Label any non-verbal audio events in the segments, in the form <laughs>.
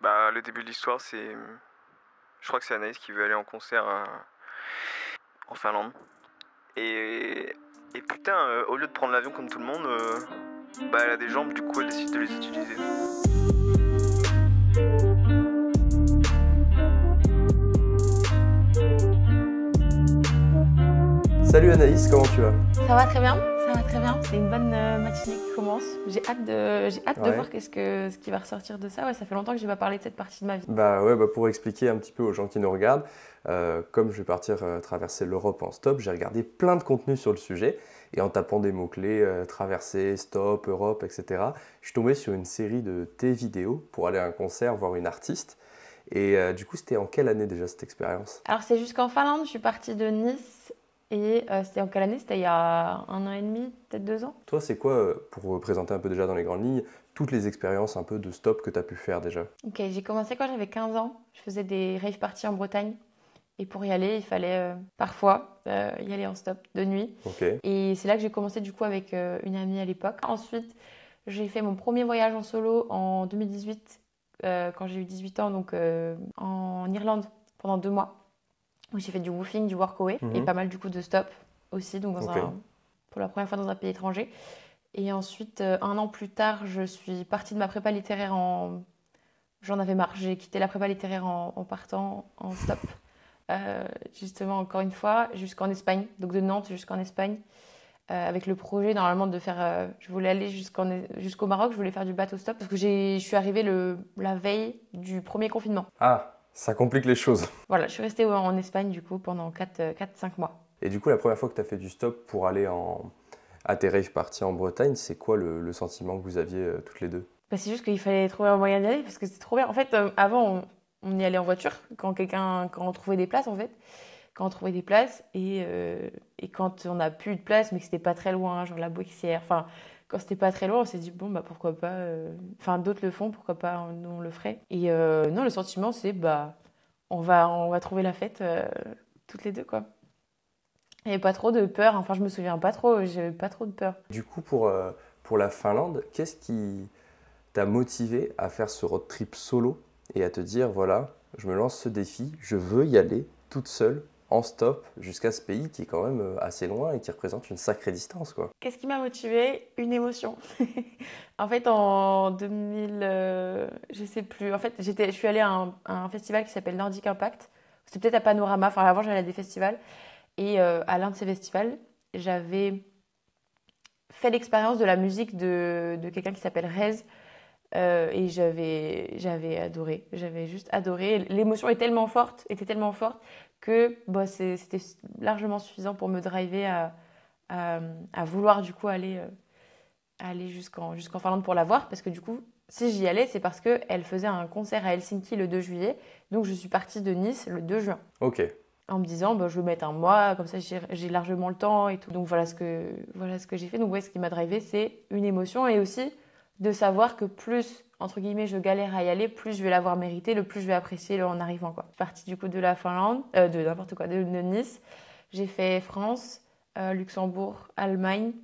Bah, le début de l'histoire, c'est. Je crois que c'est Anaïs qui veut aller en concert euh, en Finlande. Et. putain, euh, au lieu de prendre l'avion comme tout le monde, euh, bah, elle a des jambes, du coup, elle décide de les utiliser. Salut Anaïs, comment tu vas Ça va très bien très bien. C'est une bonne euh, matinée qui commence. J'ai hâte de, j'ai hâte de voir qu'est-ce que ce qui va ressortir de ça. Ouais, ça fait longtemps que n'ai pas parlé de cette partie de ma vie. Bah ouais, bah pour expliquer un petit peu aux gens qui nous regardent, euh, comme je vais partir euh, traverser l'Europe en stop, j'ai regardé plein de contenus sur le sujet et en tapant des mots clés traverser, stop, Europe, etc. Je suis tombé sur une série de tes vidéos pour aller à un concert voir une artiste. Et du coup, c'était en quelle année déjà cette expérience Alors, c'est jusqu'en Finlande. Je suis partie de Nice et euh, c'était en quelle année C'était il y a un an et demi, peut-être deux ans. Toi, c'est quoi, euh, pour euh, présenter un peu déjà dans les grandes lignes, toutes les expériences un peu de stop que tu as pu faire déjà Ok, j'ai commencé quand j'avais 15 ans. Je faisais des rave parties en Bretagne. Et pour y aller, il fallait parfois y aller en stop de nuit. Ok. Et c'est là que j'ai commencé du coup avec une amie à l'époque. Ensuite, j'ai fait mon premier voyage en solo en 2018, quand j'ai eu 18 ans, donc en Irlande pendant deux mois où j'ai fait du woofing, du workaway away et mhm. pas mal du coup de stop aussi, donc pour la première fois dans un pays étranger. Et ensuite, euh, un an plus tard, je suis partie de ma prépa littéraire en. J'en avais marre, j'ai quitté la prépa littéraire en, partant en stop, <laughs> euh, justement, encore une fois, jusqu'en Espagne, donc de Nantes jusqu'en Espagne, euh, avec le projet normalement de faire. je voulais aller jusqu'au Maroc, je voulais faire du bateau stop, parce que je suis arrivée le, la veille du premier confinement. Ah! Ça complique les choses. Voilà, je suis restée en Espagne du coup pendant 4-5 euh, mois. Et du coup, la première fois que tu as fait du stop pour aller en, à tes partir en Bretagne, c'est quoi le, sentiment que vous aviez euh, toutes les deux bah, C'est juste qu'il fallait trouver un moyen d'y aller parce que c'était trop bien. En fait, euh, avant, on, y allait en voiture quand, quelqu'un, quand on trouvait des places en fait. Quand on trouvait des places et, et quand on n'a plus de place, mais que c'était pas très loin, genre la Boixière, enfin quand c'était pas très loin, on s'est dit bon bah pourquoi pas. Euh, enfin d'autres le font, pourquoi pas nous on le ferait. Et euh, non, le sentiment c'est bah on va on va trouver la fête euh, toutes les deux quoi. Et pas trop de peur. Enfin je me souviens pas trop, j'avais pas trop de peur. Du coup pour pour la Finlande, qu'est-ce qui t'a motivé à faire ce road trip solo et à te dire voilà je me lance ce défi, je veux y aller toute seule en stop jusqu'à ce pays qui est quand même euh, assez loin et qui représente une sacrée distance. quoi. Qu'est-ce qui m'a motivée Une émotion. <laughs> en fait, en 2000, je euh, je sais plus, en fait, j'étais, je suis allée à un, festival qui s'appelle Nordic Impact. C'était peut-être à Panorama, enfin avant j'allais à des festivals. Et euh, à l'un de ces festivals, j'avais fait l'expérience de la musique de, quelqu'un qui s'appelle Rez. et j'avais, j'avais adoré, j'avais juste adoré. L'émotion est tellement forte, était tellement forte que bah, c'était largement suffisant pour me driver à, vouloir du coup aller, euh, aller jusqu'en Finlande pour la voir. Parce que du coup, si j'y allais, c'est parce qu'elle faisait un concert à Helsinki le 2 juillet. Donc je suis partie de Nice le 2 juin. Ok. En me disant, bah, je vais mettre un mois, comme ça j'ai largement le temps et tout. Donc voilà ce que, voilà que j'ai fait. Donc ouais, ce qui m'a drivé, c'est une émotion et aussi de savoir que plus entre guillemets, je galère à y aller, plus je vais l'avoir mérité, le plus je vais apprécier en arrivant. Quoi. Je suis partie du coup de la Finlande, euh, de n'importe quoi, de, Nice. J'ai fait France, euh, Luxembourg, Allemagne,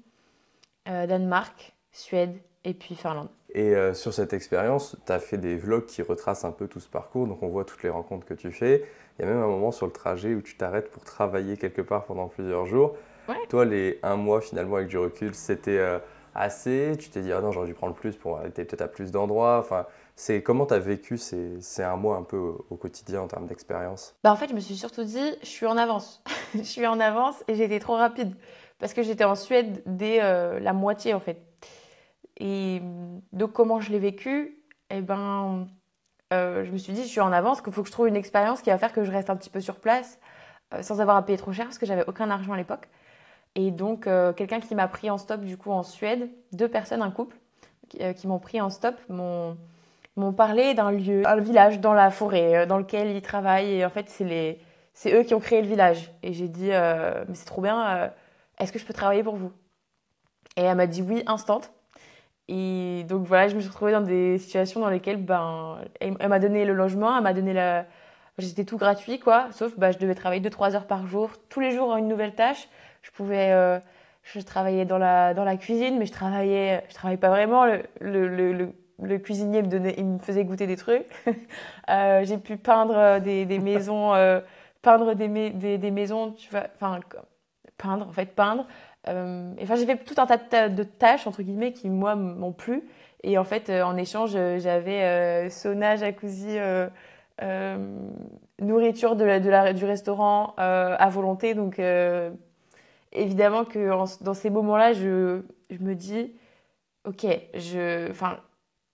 euh, Danemark, Suède et puis Finlande. Et sur cette expérience, tu as fait des vlogs qui retracent un peu tout ce parcours, donc on voit toutes les rencontres que tu fais. Il y a même un moment sur le trajet où tu t'arrêtes pour travailler quelque part pendant plusieurs jours. Toi, les un mois finalement avec du recul, c'était assez Tu t'es dit, ah non, j'aurais dû prendre plus pour arrêter peut-être à plus d'endroits enfin, c'est comment tu as vécu ces, un mois un peu au, quotidien en termes d'expérience bah, En fait, je me suis surtout dit, je suis en avance. <laughs> je suis en avance et j'étais trop rapide parce que j'étais en Suède dès euh, la moitié en fait. Et mm, donc comment je l'ai vécu Eh ben, euh, je me suis dit, je suis en avance, qu'il faut que je trouve une expérience qui va faire que je reste un petit peu sur place euh, sans avoir à payer trop cher parce que j'avais aucun argent à l'époque. Et donc, euh, quelqu'un qui m'a pris en stop, du coup, en Suède, deux personnes, un couple, qui, euh, m'ont pris en stop, m'ont, parlé d'un lieu, un village dans la forêt, euh, dans lequel ils travaillent. Et en fait, c'est, les, c'est eux qui ont créé le village. Et j'ai dit, mais c'est trop bien, est-ce que je peux travailler pour vous Et elle m'a dit oui, instant. Et donc, voilà, je me suis retrouvée dans des situations dans lesquelles, ben, elle, m'a donné le logement, elle m'a donné la. J'étais tout gratuit, quoi, sauf bah, je devais travailler 2-3 heures par jour, tous les jours une nouvelle tâche je pouvais euh, je travaillais dans la dans la cuisine mais je travaillais je travaillais pas vraiment le, le, le, cuisinier me il me faisait goûter des trucs. <laughs> Euh, j'ai pu peindre euh, des, des maisons, peindre des, des, des, maisons, tu vois, enfin peindre en fait peindre. enfin j'ai fait tout un tas de tâches entre guillemets qui moi m'ont plu. Et en fait en échange j'avais sauna, jacuzzi. nourriture de de la, du restaurant à volonté, donc évidemment que dans ces moments-là, je, me dis, ok, je,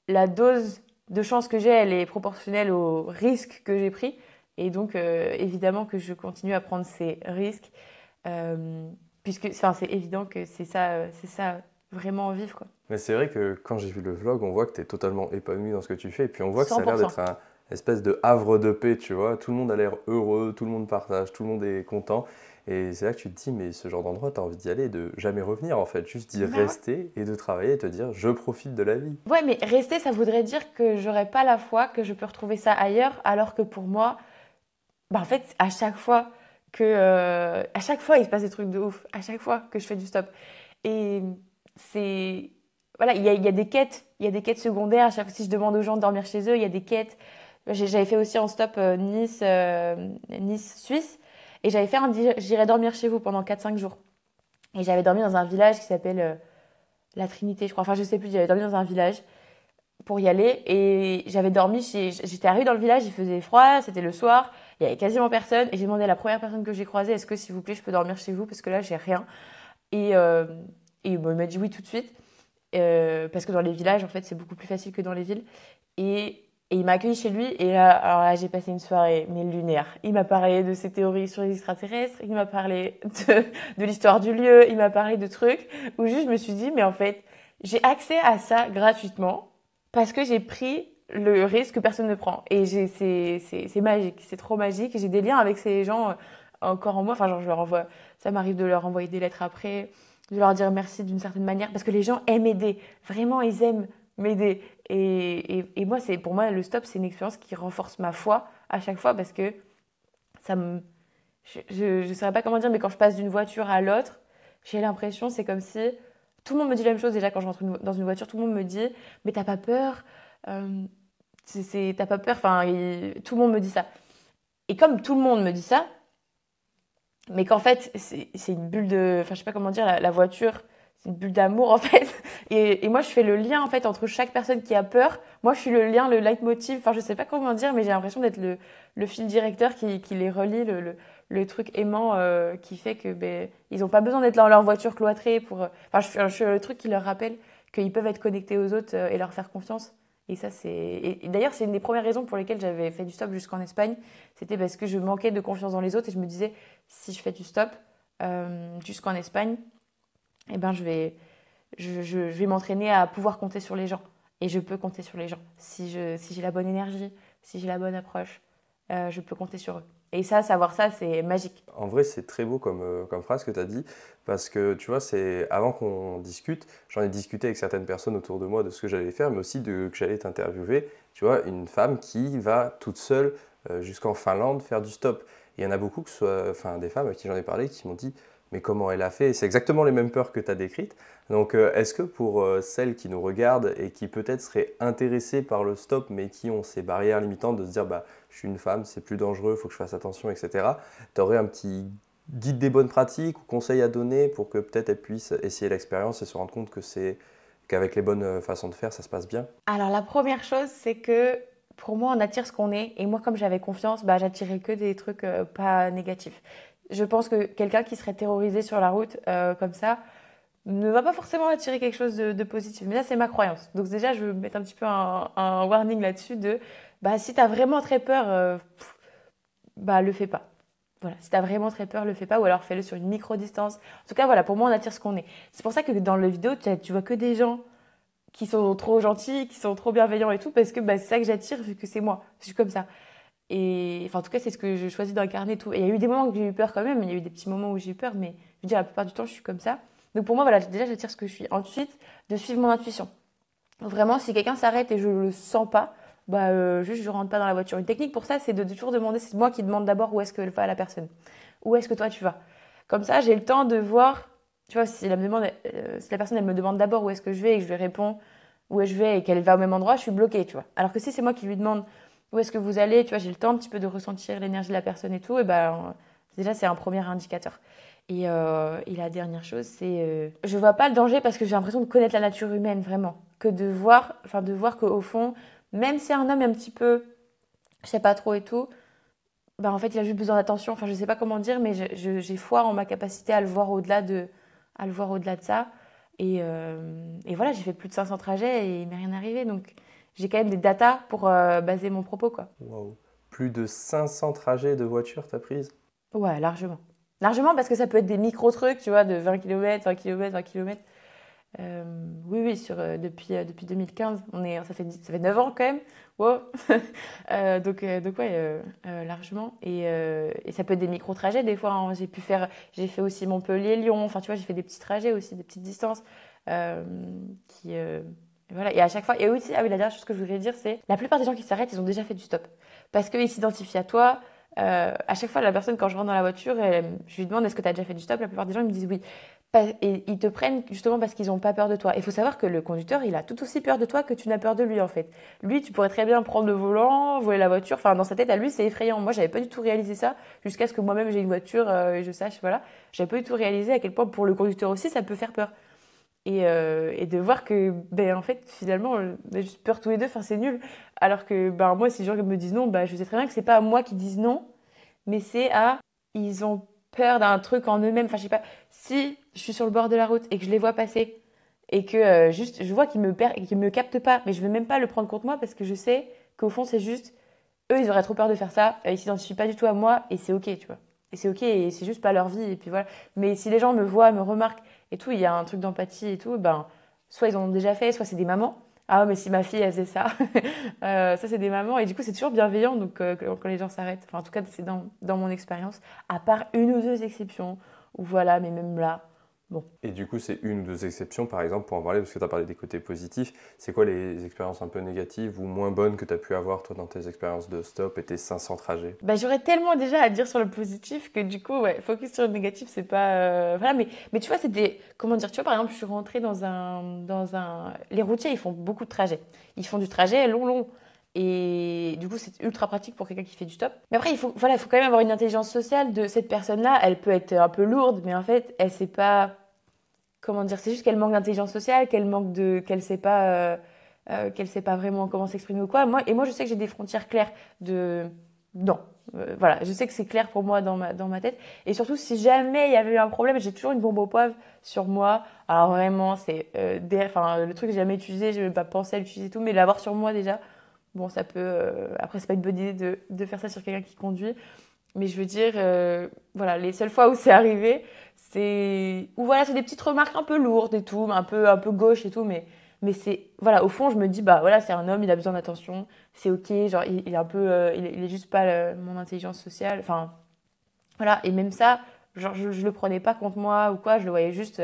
la dose de chance que j'ai, elle est proportionnelle au risque que j'ai pris. Et donc, euh, évidemment que je continue à prendre ces risques, euh, puisque c'est évident que c'est ça, c'est ça vraiment vivre. Quoi. Mais c'est vrai que quand j'ai vu le vlog, on voit que tu es totalement épanoui dans ce que tu fais, et puis on voit que ça a l'air d'être un espèce de havre de paix, tu vois. Tout le monde a l'air heureux, tout le monde partage, tout le monde est content. Et c'est là que tu te dis, mais ce genre d'endroit, tu as envie d'y aller de jamais revenir en fait, juste d'y bah rester et de travailler et te dire, je profite de la vie. Ouais, mais rester, ça voudrait dire que j'aurais pas la foi que je peux retrouver ça ailleurs, alors que pour moi, bah en fait, à chaque fois que. Euh, à chaque fois, il se passe des trucs de ouf, à chaque fois que je fais du stop. Et c'est. Voilà, il y a, des quêtes, il y a des quêtes secondaires. à Chaque fois, si je demande aux gens de dormir chez eux, il y a des quêtes. J'avais fait aussi en stop euh, Nice, euh, Nice Suisse. Et j'avais fait un j'irai dormir chez vous pendant 4-5 jours. Et j'avais dormi dans un village qui s'appelle euh, la Trinité, je crois. Enfin, je sais plus, j'avais dormi dans un village pour y aller. Et j'avais dormi chez. J'étais arrivée dans le village, il faisait froid, c'était le soir, il y avait quasiment personne. Et j'ai demandé à la première personne que j'ai croisée est-ce que s'il vous plaît, je peux dormir chez vous Parce que là, j'ai rien. Et, il euh, m'a dit oui tout de suite. Euh, parce que dans les villages, en fait, c'est beaucoup plus facile que dans les villes. Et et il m'a accueilli chez lui. Et là, alors j'ai passé une soirée, mais lunaire. Il m'a parlé de ses théories sur les extraterrestres. Il m'a parlé de, l'histoire du lieu. Il m'a parlé de trucs où juste je me suis dit, mais en fait, j'ai accès à ça gratuitement parce que j'ai pris le risque que personne ne prend. Et j'ai c'est magique. C'est trop magique. J'ai des liens avec ces gens euh, encore en moi. Enfin, genre, je leur envoie, ça m'arrive de leur envoyer des lettres après, de leur dire merci d'une certaine manière parce que les gens aiment aider. Vraiment, ils aiment m'aider. Et, moi, c'est pour moi, le stop, c'est une expérience qui renforce ma foi à chaque fois parce que ça me. Je ne saurais pas comment dire, mais quand je passe d'une voiture à l'autre, j'ai l'impression, c'est comme si tout le monde me dit la même chose. Déjà, quand je rentre dans une voiture, tout le monde me dit Mais t'as pas peur euh, T'as pas peur Enfin, tout le monde me dit ça. Et comme tout le monde me dit ça, mais qu'en fait, c'est une bulle de. Enfin, je sais pas comment dire, la voiture, c'est une bulle d'amour en fait. Et, moi, je fais le lien en fait entre chaque personne qui a peur. Moi, je suis le lien, le leitmotiv. Enfin, je sais pas comment dire, mais j'ai l'impression d'être le, fil directeur qui, les relie, le, truc aimant euh, qui fait que ben, ils n'ont pas besoin d'être dans leur voiture cloîtrée pour. Euh, enfin, je, suis le truc qui leur rappelle qu'ils peuvent être connectés aux autres euh, et leur faire confiance. Et ça, c'est. d'ailleurs, c'est une des premières raisons pour lesquelles j'avais fait du stop jusqu'en Espagne. C'était parce que je manquais de confiance dans les autres et je me disais, si je fais du stop jusqu'en Espagne, eh ben, je vais, je, vais m'entraîner à pouvoir compter sur les gens. Et je peux compter sur les gens. Si j'ai si la bonne énergie, si j'ai la bonne approche, euh, je peux compter sur eux. Et ça, savoir ça, c'est magique. En vrai, c'est très beau comme, euh, comme phrase que tu as dit, parce que tu vois, c'est avant qu'on discute, j'en ai discuté avec certaines personnes autour de moi de ce que j'allais faire, mais aussi de que j'allais t'interviewer. Tu vois, une femme qui va toute seule euh, jusqu'en Finlande faire du stop. il y en a beaucoup, que enfin, des femmes à qui j'en ai parlé, qui m'ont dit mais comment elle a fait C'est exactement les mêmes peurs que tu as décrites. Donc, euh, est-ce que pour euh, celles qui nous regardent et qui peut-être seraient intéressées par le stop, mais qui ont ces barrières limitantes de se dire bah, je suis une femme, c'est plus dangereux, il faut que je fasse attention, etc., tu aurais un petit guide des bonnes pratiques ou conseils à donner pour que peut-être elles puissent essayer l'expérience et se rendre compte que c'est qu'avec les bonnes euh, façons de faire, ça se passe bien Alors, la première chose, c'est que pour moi, on attire ce qu'on est. Et moi, comme j'avais confiance, bah, j'attirais que des trucs pas négatifs je pense que quelqu'un qui serait terrorisé sur la route euh, comme ça ne va pas forcément attirer quelque chose de, positif. Mais là, c'est ma croyance. Donc déjà, je vais mettre un petit peu un, warning là-dessus de, bah, si t'as vraiment très peur, euh, bah, le fais pas. Voilà, si t'as vraiment très peur, le fais pas, ou alors fais-le sur une micro-distance. En tout cas, voilà, pour moi, on attire ce qu'on est. C'est pour ça que dans le vidéo, tu vois que des gens qui sont trop gentils, qui sont trop bienveillants et tout, parce que bah, c'est ça que j'attire vu que c'est moi. Je suis comme ça enfin, en tout cas, c'est ce que je choisis d'incarner. Tout. Et il y a eu des moments où j'ai eu peur quand même, il y a eu des petits moments où j'ai eu peur, mais je veux dire, la plupart du temps, je suis comme ça. Donc pour moi, voilà, déjà, j'attire ce que je suis. Ensuite, de suivre mon intuition. Vraiment, si quelqu'un s'arrête et je le sens pas, bah, euh, juste, je rentre pas dans la voiture. Une technique pour ça, c'est de, toujours demander, c'est moi qui demande d'abord où est-ce qu'elle va la personne. Où est-ce que toi tu vas Comme ça, j'ai le temps de voir, tu vois, si la, demande, euh, la personne, elle me demande d'abord où est-ce que je vais et que je lui réponds où je vais et qu'elle va au même endroit, je suis bloquée, tu vois. Alors que si c'est moi qui lui demande où est-ce que vous allez, tu vois, j'ai le temps un petit peu de ressentir l'énergie de la personne et tout, et ben euh, déjà c'est un premier indicateur. Et, euh, la dernière chose, c'est Je euh, je vois pas le danger parce que j'ai l'impression de connaître la nature humaine vraiment, que de voir, enfin de voir qu'au fond, même si un homme est un petit peu, je sais pas trop et tout, ben en fait il a juste besoin d'attention. Enfin je sais pas comment dire, mais j'ai foi en ma capacité à le voir au-delà de, à le voir au-delà de ça. Et, voilà, j'ai fait plus de 500 trajets et il m'est rien arrivé, donc j'ai quand même des datas pour euh, baser mon propos. Quoi. Wow. Plus de 500 trajets de voiture t'as prise Ouais, largement. Largement parce que ça peut être des micro-trucs, tu vois, de 20 km, 20 km, 20 km. oui, oui, sur, euh, depuis, euh, depuis 2015, on est, ça, fait, ça fait 9 ans quand même. Wow. <laughs> donc, donc, ouais, largement. Et, ça peut être des micro-trajets des fois. Hein. J'ai pu faire, j'ai fait aussi Montpellier-Lyon. Enfin, tu vois, j'ai fait des petits trajets aussi, des petites distances qui et voilà. Et à chaque fois, et aussi, ah oui, la dernière chose que je voulais dire, c'est la plupart des gens qui s'arrêtent, ils ont déjà fait du stop. Parce qu'ils s'identifient à toi. Euh, à chaque fois, la personne, quand je rentre dans la voiture, je lui demande est-ce que tu as déjà fait du stop La plupart des gens me disent oui. Et ils te prennent justement parce qu'ils n'ont pas peur de toi. Il faut savoir que le conducteur, il a tout aussi peur de toi que tu n'as peur de lui en fait. Lui, tu pourrais très bien prendre le volant, voler la voiture. Enfin, dans sa tête, à lui, c'est effrayant. Moi, j'avais pas du tout réalisé ça jusqu'à ce que moi-même j'ai une voiture euh, et je sache. Voilà, n'avais pas du tout réalisé à quel point pour le conducteur aussi, ça peut faire peur. Euh, et, de voir que ben en fait finalement euh, on a juste peur tous les deux enfin c'est nul alors que ben moi si les gens me disent non ben, je sais très bien que c'est pas à moi qui disent non mais c'est à ils ont peur d'un truc en eux-mêmes enfin je sais pas si je suis sur le bord de la route et que je les vois passer et que euh, juste je vois qu'ils me qu'ils me captent pas mais je veux même pas le prendre contre moi parce que je sais qu'au fond c'est juste eux ils auraient trop peur de faire ça ils s'identifient pas du tout à moi et c'est ok tu vois et c'est ok et c'est juste pas leur vie et puis voilà mais si les gens me voient me remarquent et tout, il y a un truc d'empathie et tout, ben, soit ils en ont déjà fait, soit c'est des mamans. Ah, mais si ma fille, elle faisait ça. <laughs> Euh, ça, c'est des mamans. Et du coup, c'est toujours bienveillant donc, euh, quand les gens s'arrêtent. en tout cas, c'est dans, dans, mon expérience. À part une ou deux exceptions, où voilà, mais même là, et du coup, c'est une ou deux exceptions, par exemple, pour en parler, parce que tu as parlé des côtés positifs. C'est quoi les expériences un peu négatives ou moins bonnes que tu as pu avoir, toi, dans tes expériences de stop et tes 500 trajets bah, J'aurais tellement déjà à dire sur le positif que, du coup, ouais, focus sur le négatif, c'est pas. Euh, voilà, mais, mais tu vois, c'était. Comment dire Tu vois, par exemple, je suis rentrée dans un, dans un. Les routiers, ils font beaucoup de trajets. Ils font du trajet long, long. Et du coup, c'est ultra pratique pour quelqu'un qui fait du stop. Mais après, il faut, voilà, il faut quand même avoir une intelligence sociale de cette personne-là. Elle peut être un peu lourde, mais en fait, elle sait pas comment dire, c'est juste qu'elle manque d'intelligence sociale, qu'elle manque de, qu'elle sait pas, euh, euh, qu'elle sait pas vraiment comment s'exprimer ou quoi. Moi, et moi, je sais que j'ai des frontières claires de, non, euh, voilà, je sais que c'est clair pour moi dans ma dans ma tête. Et surtout, si jamais il y avait eu un problème, j'ai toujours une bombe au poivre sur moi. Alors vraiment, c'est, enfin, le truc que j'ai jamais utilisé, je même pas pensé à l'utiliser tout, mais l'avoir sur moi déjà. Bon, ça peut. après, c'est pas une bonne idée de, de faire ça sur quelqu'un qui conduit. Mais je veux dire, euh, voilà, les seules fois où c'est arrivé, c'est ou voilà, c'est des petites remarques un peu lourdes et tout, un peu un peu gauche et tout, mais mais c'est voilà, au fond, je me dis bah voilà, c'est un homme, il a besoin d'attention, c'est ok, genre il, est un peu, euh, il, est juste pas euh, mon intelligence sociale, enfin voilà, et même ça, genre je, ne le prenais pas contre moi ou quoi, je le voyais juste,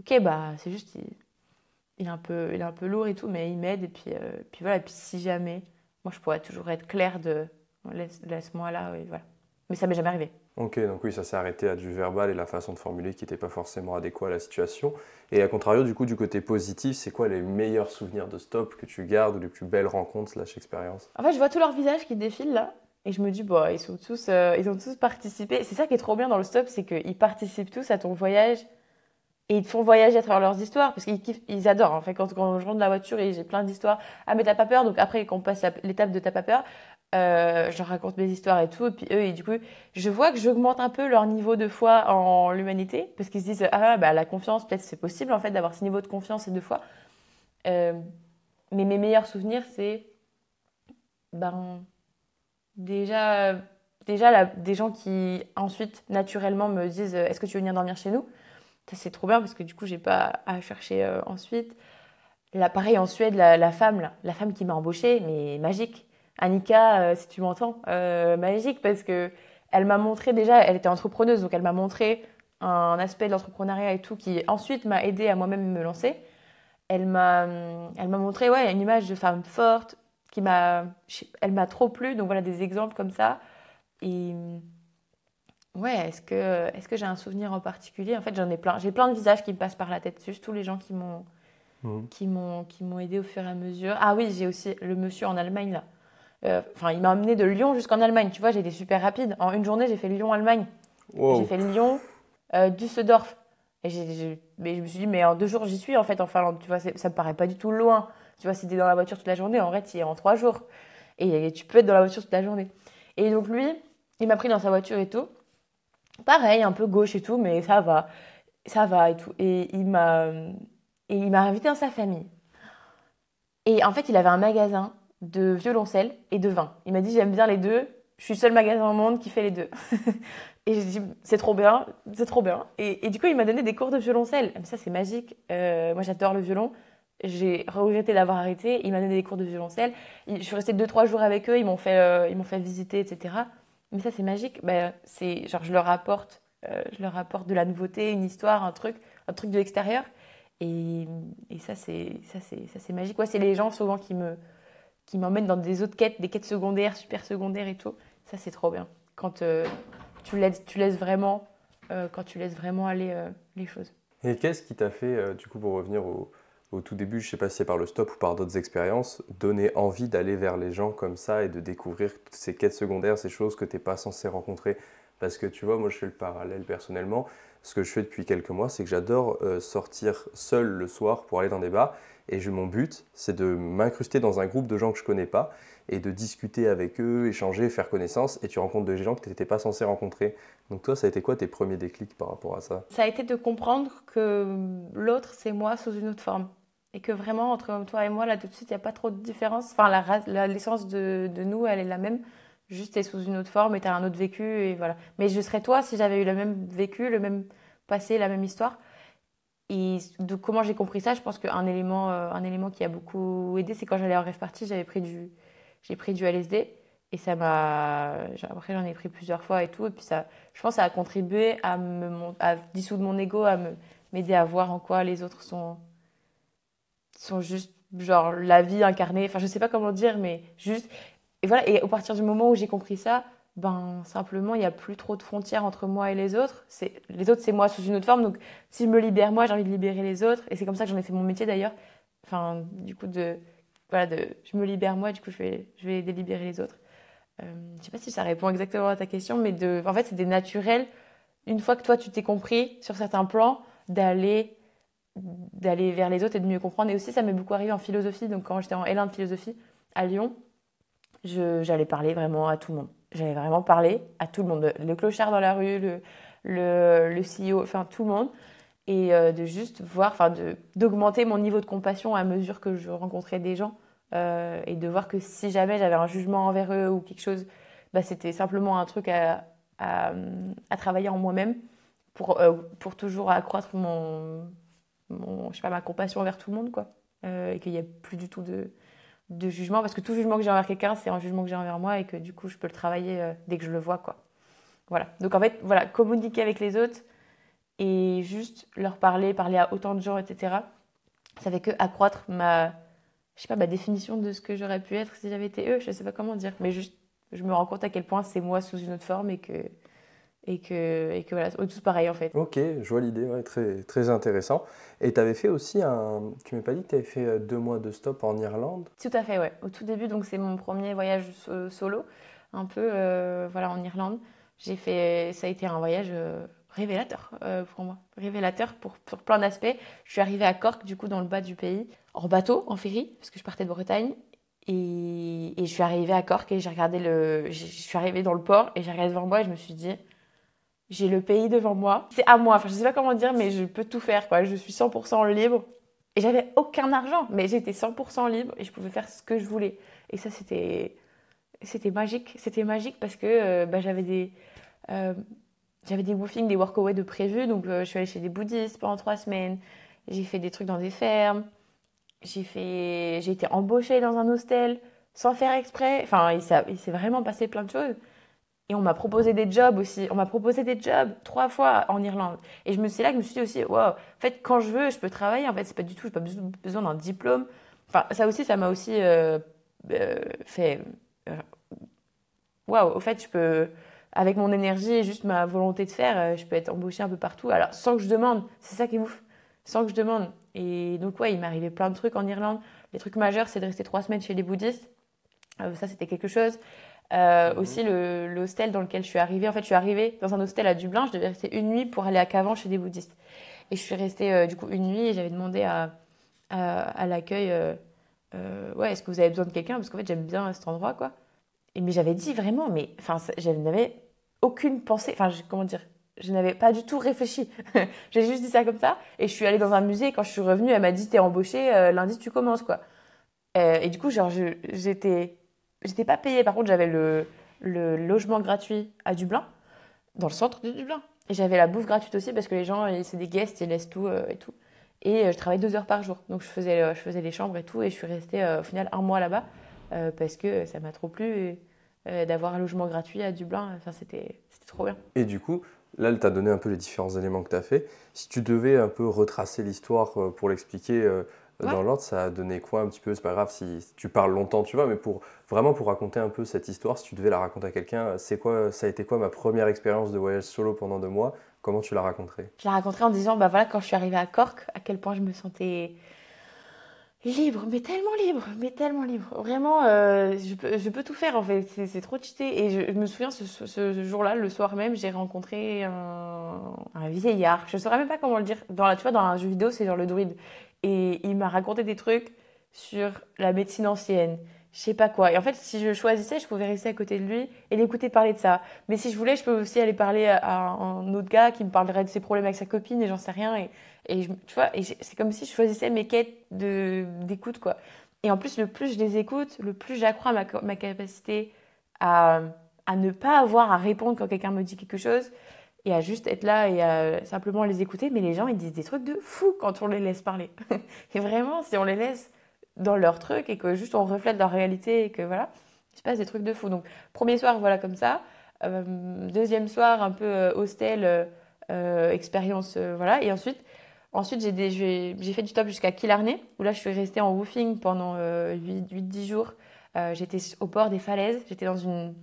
ok bah c'est juste il, est un peu il est un peu lourd et tout, mais il m'aide et puis puis voilà, puis si jamais, moi je pourrais toujours être claire de laisse, moi là, oui voilà. Mais ça m'est jamais arrivé. Ok, donc oui, ça s'est arrêté à du verbal et la façon de formuler qui n'était pas forcément adéquat à la situation. Et à contrario, du coup, du côté positif, c'est quoi les meilleurs souvenirs de stop que tu gardes ou les plus belles rencontres slash expériences En fait, je vois tous leurs visages qui défilent là. Et je me dis, bah, ils, sont tous, euh, ils ont tous participé. C'est ça qui est trop bien dans le stop, c'est qu'ils participent tous à ton voyage. Et ils te font voyager à travers leurs histoires, parce qu'ils adorent. En fait, quand, je rentre dans la voiture et j'ai plein d'histoires, ah mais t'as pas peur, donc après, quand on passe l'étape de t'as pas peur, euh, je raconte mes histoires et tout, et puis eux, et du coup, je vois que j'augmente un peu leur niveau de foi en l'humanité, parce qu'ils se disent, ah bah la confiance, peut-être c'est possible en fait d'avoir ce niveau de confiance et de foi. Euh, mais mes meilleurs souvenirs, c'est ben, déjà, déjà des gens qui ensuite naturellement me disent, euh, est-ce que tu veux venir dormir chez nous Ça c'est trop bien parce que du coup, j'ai pas à chercher ensuite. Là, pareil en Suède, la, la femme, la femme qui m'a embauchée, mais magique Annika, euh, si tu m'entends, euh, magique parce que elle m'a montré déjà, elle était entrepreneuse, donc elle m'a montré un aspect de l'entrepreneuriat et tout qui ensuite m'a aidé à moi-même me lancer. Elle m'a, euh, elle m'a montré ouais, une image de femme forte qui m'a, elle m'a trop plu. Donc voilà des exemples comme ça. Et ouais, est-ce que, est-ce que j'ai un souvenir en particulier En fait, j'en ai plein. J'ai plein de visages qui me passent par la tête, juste tous les gens qui m'ont, mmh. qui m'ont, qui m'ont aidé au fur et à mesure. Ah oui, j'ai aussi le monsieur en Allemagne là. Euh, enfin, il m'a amené de Lyon jusqu'en Allemagne. Tu vois, j'ai été super rapide. En une journée, j'ai fait Lyon-Allemagne. J'ai fait Lyon, euh, Düsseldorf. Et mais je me suis dit, mais en deux jours, j'y suis en fait en Finlande. Tu vois, ça me paraît pas du tout loin. Tu vois, si dans la voiture toute la journée, en vrai, c'est en trois jours. Et, tu peux être dans la voiture toute la journée. Et donc, lui, il m'a pris dans sa voiture et tout. Pareil, un peu gauche et tout, mais ça va. Ça va et tout. Et il m'a, il m'a invité dans sa famille. Et en fait, il avait un magasin de violoncelle et de vin. Il m'a dit j'aime bien les deux, je suis seul magasin au monde qui fait les deux. <laughs> et j'ai dit c'est trop bien, c'est trop bien. Et, du coup il m'a donné des cours de violoncelle. ça c'est magique, euh, moi j'adore le violon. J'ai regretté d'avoir arrêté. Il m'a donné des cours de violoncelle. Je suis restée deux trois jours avec eux. Ils m'ont fait, euh, fait visiter, etc. Mais ça c'est magique. Ben, c'est genre je leur apporte, euh, je leur apporte de la nouveauté, une histoire, un truc, un truc de l'extérieur. Et, et ça c'est ça c'est ça c'est magique. Ouais, c'est les gens souvent qui me qui m'emmènent dans des autres quêtes, des quêtes secondaires, super secondaires et tout. Ça, c'est trop bien. Quand euh, tu, laisses, tu laisses vraiment, euh, quand tu laisses vraiment aller euh, les choses. Et qu'est-ce qui t'a fait, du coup, pour revenir au, tout début, je sais pas si c'est par le stop ou par d'autres expériences, donner envie d'aller vers les gens comme ça et de découvrir ces quêtes secondaires, ces choses que tu n'es pas censé rencontrer. Parce que tu vois, moi je fais le parallèle personnellement. Ce que je fais depuis quelques mois, c'est que j'adore sortir seul le soir pour aller dans des bars et mon but, c'est de m'incruster dans un groupe de gens que je ne connais pas et de discuter avec eux, échanger, faire connaissance. Et tu rencontres des gens que tu n'étais pas censé rencontrer. Donc toi, ça a été quoi tes premiers déclics par rapport à ça Ça a été de comprendre que l'autre, c'est moi sous une autre forme. Et que vraiment, entre toi et moi, là, tout de suite, il n'y a pas trop de différence. Enfin, la l'essence de, nous, elle est la même. Juste, tu es sous une autre forme et tu as un autre vécu. et voilà. Mais je serais toi si j'avais eu le même vécu, le même passé, la même histoire et de comment j'ai compris ça, je pense qu'un élément, euh, un élément qui a beaucoup aidé, c'est quand j'allais en rêve partie j'avais pris du, j'ai pris du LSD. Et ça m'a. Après, j'en ai pris plusieurs fois et tout. Et puis, ça, je pense que ça a contribué à me à dissoudre mon ego, à m'aider à voir en quoi les autres sont, sont juste, genre, la vie incarnée. Enfin, je sais pas comment dire, mais juste. Et voilà. Et au partir du moment où j'ai compris ça, ben simplement il n'y a plus trop de frontières entre moi et les autres. C'est les autres c'est moi sous une autre forme. Donc si je me libère moi, j'ai envie de libérer les autres et c'est comme ça que j'en ai fait mon métier d'ailleurs. Enfin du coup de voilà de je me libère moi, du coup je vais je vais délibérer les autres. Euh, je ne sais pas si ça répond exactement à ta question, mais de en fait c'est des naturels. Une fois que toi tu t'es compris sur certains plans, d'aller d'aller vers les autres et de mieux comprendre. Et aussi ça m'est beaucoup arrivé en philosophie. Donc quand j'étais en L1 de philosophie à Lyon, j'allais parler vraiment à tout le monde j'avais vraiment parlé à tout le monde, le clochard dans la rue, le, CEO, enfin tout le monde, et euh, de juste voir, enfin d'augmenter mon niveau de compassion à mesure que je rencontrais des gens, euh, et de voir que si jamais j'avais un jugement envers eux ou quelque chose, bah, c'était simplement un truc à, travailler en moi-même pour, euh, pour toujours accroître mon, je sais pas, ma compassion envers tout le monde, quoi, et qu'il n'y a plus du tout de de jugement, parce que tout jugement que j'ai envers quelqu'un, c'est un jugement que j'ai envers moi et que du coup, je peux le travailler euh, dès que je le vois, quoi. Voilà. Donc en fait, voilà, communiquer avec les autres et juste leur parler, parler à autant de gens, etc. Ça fait que accroître ma, je sais pas, ma définition de ce que j'aurais pu être si j'avais été eux. Je sais pas comment dire, mais juste, je me rends compte à quel point c'est moi sous une autre forme et que et que, et que voilà, tout pareil en fait. Ok, je vois l'idée, très, très intéressant. Et tu avais fait aussi un. Tu m'as pas dit que tu avais fait euh, deux mois de stop en Irlande Tout à fait, ouais. Au tout début, donc c'est mon premier voyage euh, solo, un peu euh, voilà, en Irlande. J'ai fait. Ça a été un voyage révélateur pour moi. Révélateur pour, plein d'aspects. Je suis arrivée à Cork, du coup, dans le bas du pays, en bateau, en ferry, parce que je partais de Bretagne. Et, et je suis arrivée à Cork et j'ai regardé le. Je suis arrivée dans le port et j'ai regardé devant moi et je me suis dit j'ai le pays devant moi. C'est à moi, enfin je sais pas comment dire, mais je peux tout faire quoi. Je suis 100% libre. Et j'avais aucun argent, mais j'étais 100% libre et je pouvais faire ce que je voulais. Et ça, c'était, c'était magique. C'était magique parce que euh, bah, j'avais des, euh, j'avais des woofings, des workaways de prévu. Donc, euh, je suis allée chez des bouddhistes pendant trois semaines. J'ai fait des trucs dans des fermes. J'ai fait, j'ai été embauchée dans un hostel sans faire exprès. Enfin, il s'est vraiment passé plein de choses. Et on m'a proposé des jobs aussi. On m'a proposé des jobs trois fois en Irlande. Et je me suis là que je me suis dit aussi, waouh en fait, quand je veux, je peux travailler. En fait, c'est pas du tout, j'ai pas besoin d'un diplôme. Enfin, ça aussi, ça m'a aussi euh, euh, fait. Euh, waouh, au fait, je peux, avec mon énergie et juste ma volonté de faire, je peux être embauchée un peu partout. Alors, sans que je demande, c'est ça qui est ouf. Sans que je demande. Et donc, ouais, il m'est arrivé plein de trucs en Irlande. Les trucs majeurs, c'est de rester trois semaines chez les bouddhistes. ça, c'était quelque chose. Euh, mhm. Aussi, l'hostel dans lequel je suis arrivée. En fait, je suis arrivée dans un hostel à Dublin. Je devais rester une nuit pour aller à Cavan chez des bouddhistes. Et je suis restée euh, du coup une nuit et j'avais demandé à, à, l'accueil euh, Ouais, est-ce que vous avez besoin de quelqu'un Parce qu'en fait, j'aime bien cet endroit, quoi. Et, mais j'avais dit vraiment, mais enfin, je n'avais aucune pensée. Enfin, comment dire je n'avais pas du tout réfléchi. <laughs> J'ai juste dit ça comme ça. Et je suis allée dans un musée. quand je suis revenue, elle m'a dit T'es embauchée, lundi tu commences, quoi. et du coup, genre, j'étais j'étais pas payée, par contre, j'avais le, logement gratuit à Dublin, dans le centre de Dublin. Et j'avais la bouffe gratuite aussi parce que les gens, c'est des guests, ils laissent tout euh, et tout. Et euh, je travaillais deux heures par jour. Donc je faisais, euh, je faisais les chambres et tout. Et je suis restée au final un mois là-bas parce que ça m'a trop plu d'avoir un logement gratuit à Dublin. Enfin, c'était trop bien. Et du coup, Là, elle t'a donné un peu les différents éléments que tu as fait. Si tu devais un peu retracer l'histoire pour l'expliquer dans l'ordre, ça a donné quoi un petit peu C'est pas grave si tu parles longtemps, tu vois, mais pour vraiment pour raconter un peu cette histoire, si tu devais la raconter à quelqu'un, c'est quoi Ça a été quoi ma première expérience de voyage solo pendant deux mois Comment tu l'as raconterais Je la raconterais en disant, bah voilà, quand je suis arrivée à Cork, à quel point je me sentais libre, mais tellement libre, mais tellement libre. Vraiment, euh, je, peux, tout faire en fait, c'est trop cheaté. Et je, me souviens, ce, ce, jour-là, le soir même, j'ai rencontré un, un, vieillard. Je ne saurais même pas comment le dire. Dans la, tu vois, dans un jeu vidéo, c'est genre le druide et il m'a raconté des trucs sur la médecine ancienne, je sais pas quoi. Et en fait, si je choisissais, je pouvais rester à côté de lui et l'écouter parler de ça. Mais si je voulais, je peux aussi aller parler à un autre gars qui me parlerait de ses problèmes avec sa copine et j'en sais rien. Et, tu vois, c'est comme si je choisissais mes quêtes d'écoute, quoi. Et en plus, le plus je les écoute, le plus j'accrois ma, capacité à ne pas avoir à répondre quand quelqu'un me dit quelque chose, à juste être là et à euh, simplement les écouter. Mais les gens, ils disent des trucs de fou quand on les laisse parler. <laughs> et vraiment, si on les laisse dans leur truc et que juste on reflète leur réalité et que voilà, il se passe des trucs de fou. Donc, premier soir, voilà comme ça. Euh, deuxième soir, un peu euh, hostel, expérience, voilà. Et ensuite, ensuite j'ai fait du top jusqu'à Killarney, où là, je suis restée en woofing pendant 8-10 jours. j'étais au port des falaises, j'étais dans une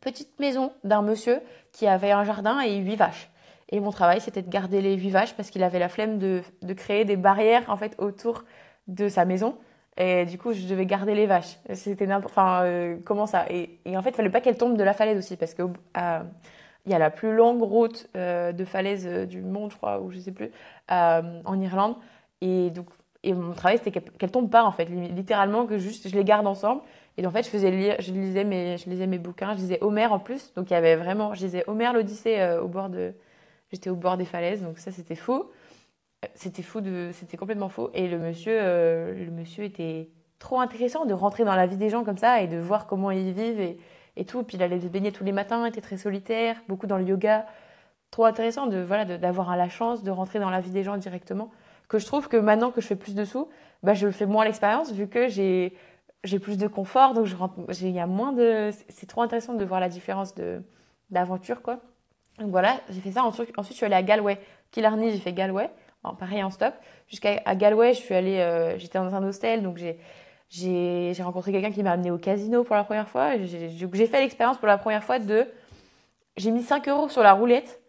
petite maison d'un monsieur qui avait un jardin et huit vaches. Et mon travail, c'était de garder les huit vaches parce qu'il avait la flemme de, créer des barrières en fait autour de sa maison. Et du coup, je devais garder les vaches. C'était enfin euh, comment ça et, en fait, il fallait pas qu'elles tombent de la falaise aussi parce que il y a la plus longue route euh, de falaise euh, du monde, je crois, ou je sais plus, en Irlande. Et donc, et mon travail, c'était qu'elles tombent pas en fait, littéralement que juste je les garde ensemble et en fait, je faisais je lisais mes, je lisais mes bouquins, je lisais Homer en plus. Donc il y avait vraiment, je lisais Homer, l'Odyssée euh, au bord de, j'étais au bord des falaises. Donc ça, c'était faux. C'était faux de, c'était complètement faux. Et le monsieur, euh, le monsieur était trop intéressant de rentrer dans la vie des gens comme ça et de voir comment ils vivent et, et tout. Puis il allait se baigner tous les matins, était très solitaire, beaucoup dans le yoga. Trop intéressant de voilà d'avoir la chance de rentrer dans la vie des gens directement. Que je trouve que maintenant que je fais plus de sous, bah je fais moins l'expérience vu que j'ai j'ai plus de confort, donc il y a moins de. C'est trop intéressant de voir la différence de d'aventure, quoi. Donc voilà, j'ai fait ça. Ensuite, je suis allée à Galway. Killarney, j'ai fait Galway. pareil en stop. Jusqu'à Galway, je suis allée. Euh, j'étais dans un hostel, donc j'ai. J'ai rencontré quelqu'un qui m'a amené au casino pour la première fois. J'ai fait l'expérience pour la première fois de. J'ai mis 5 euros sur la roulette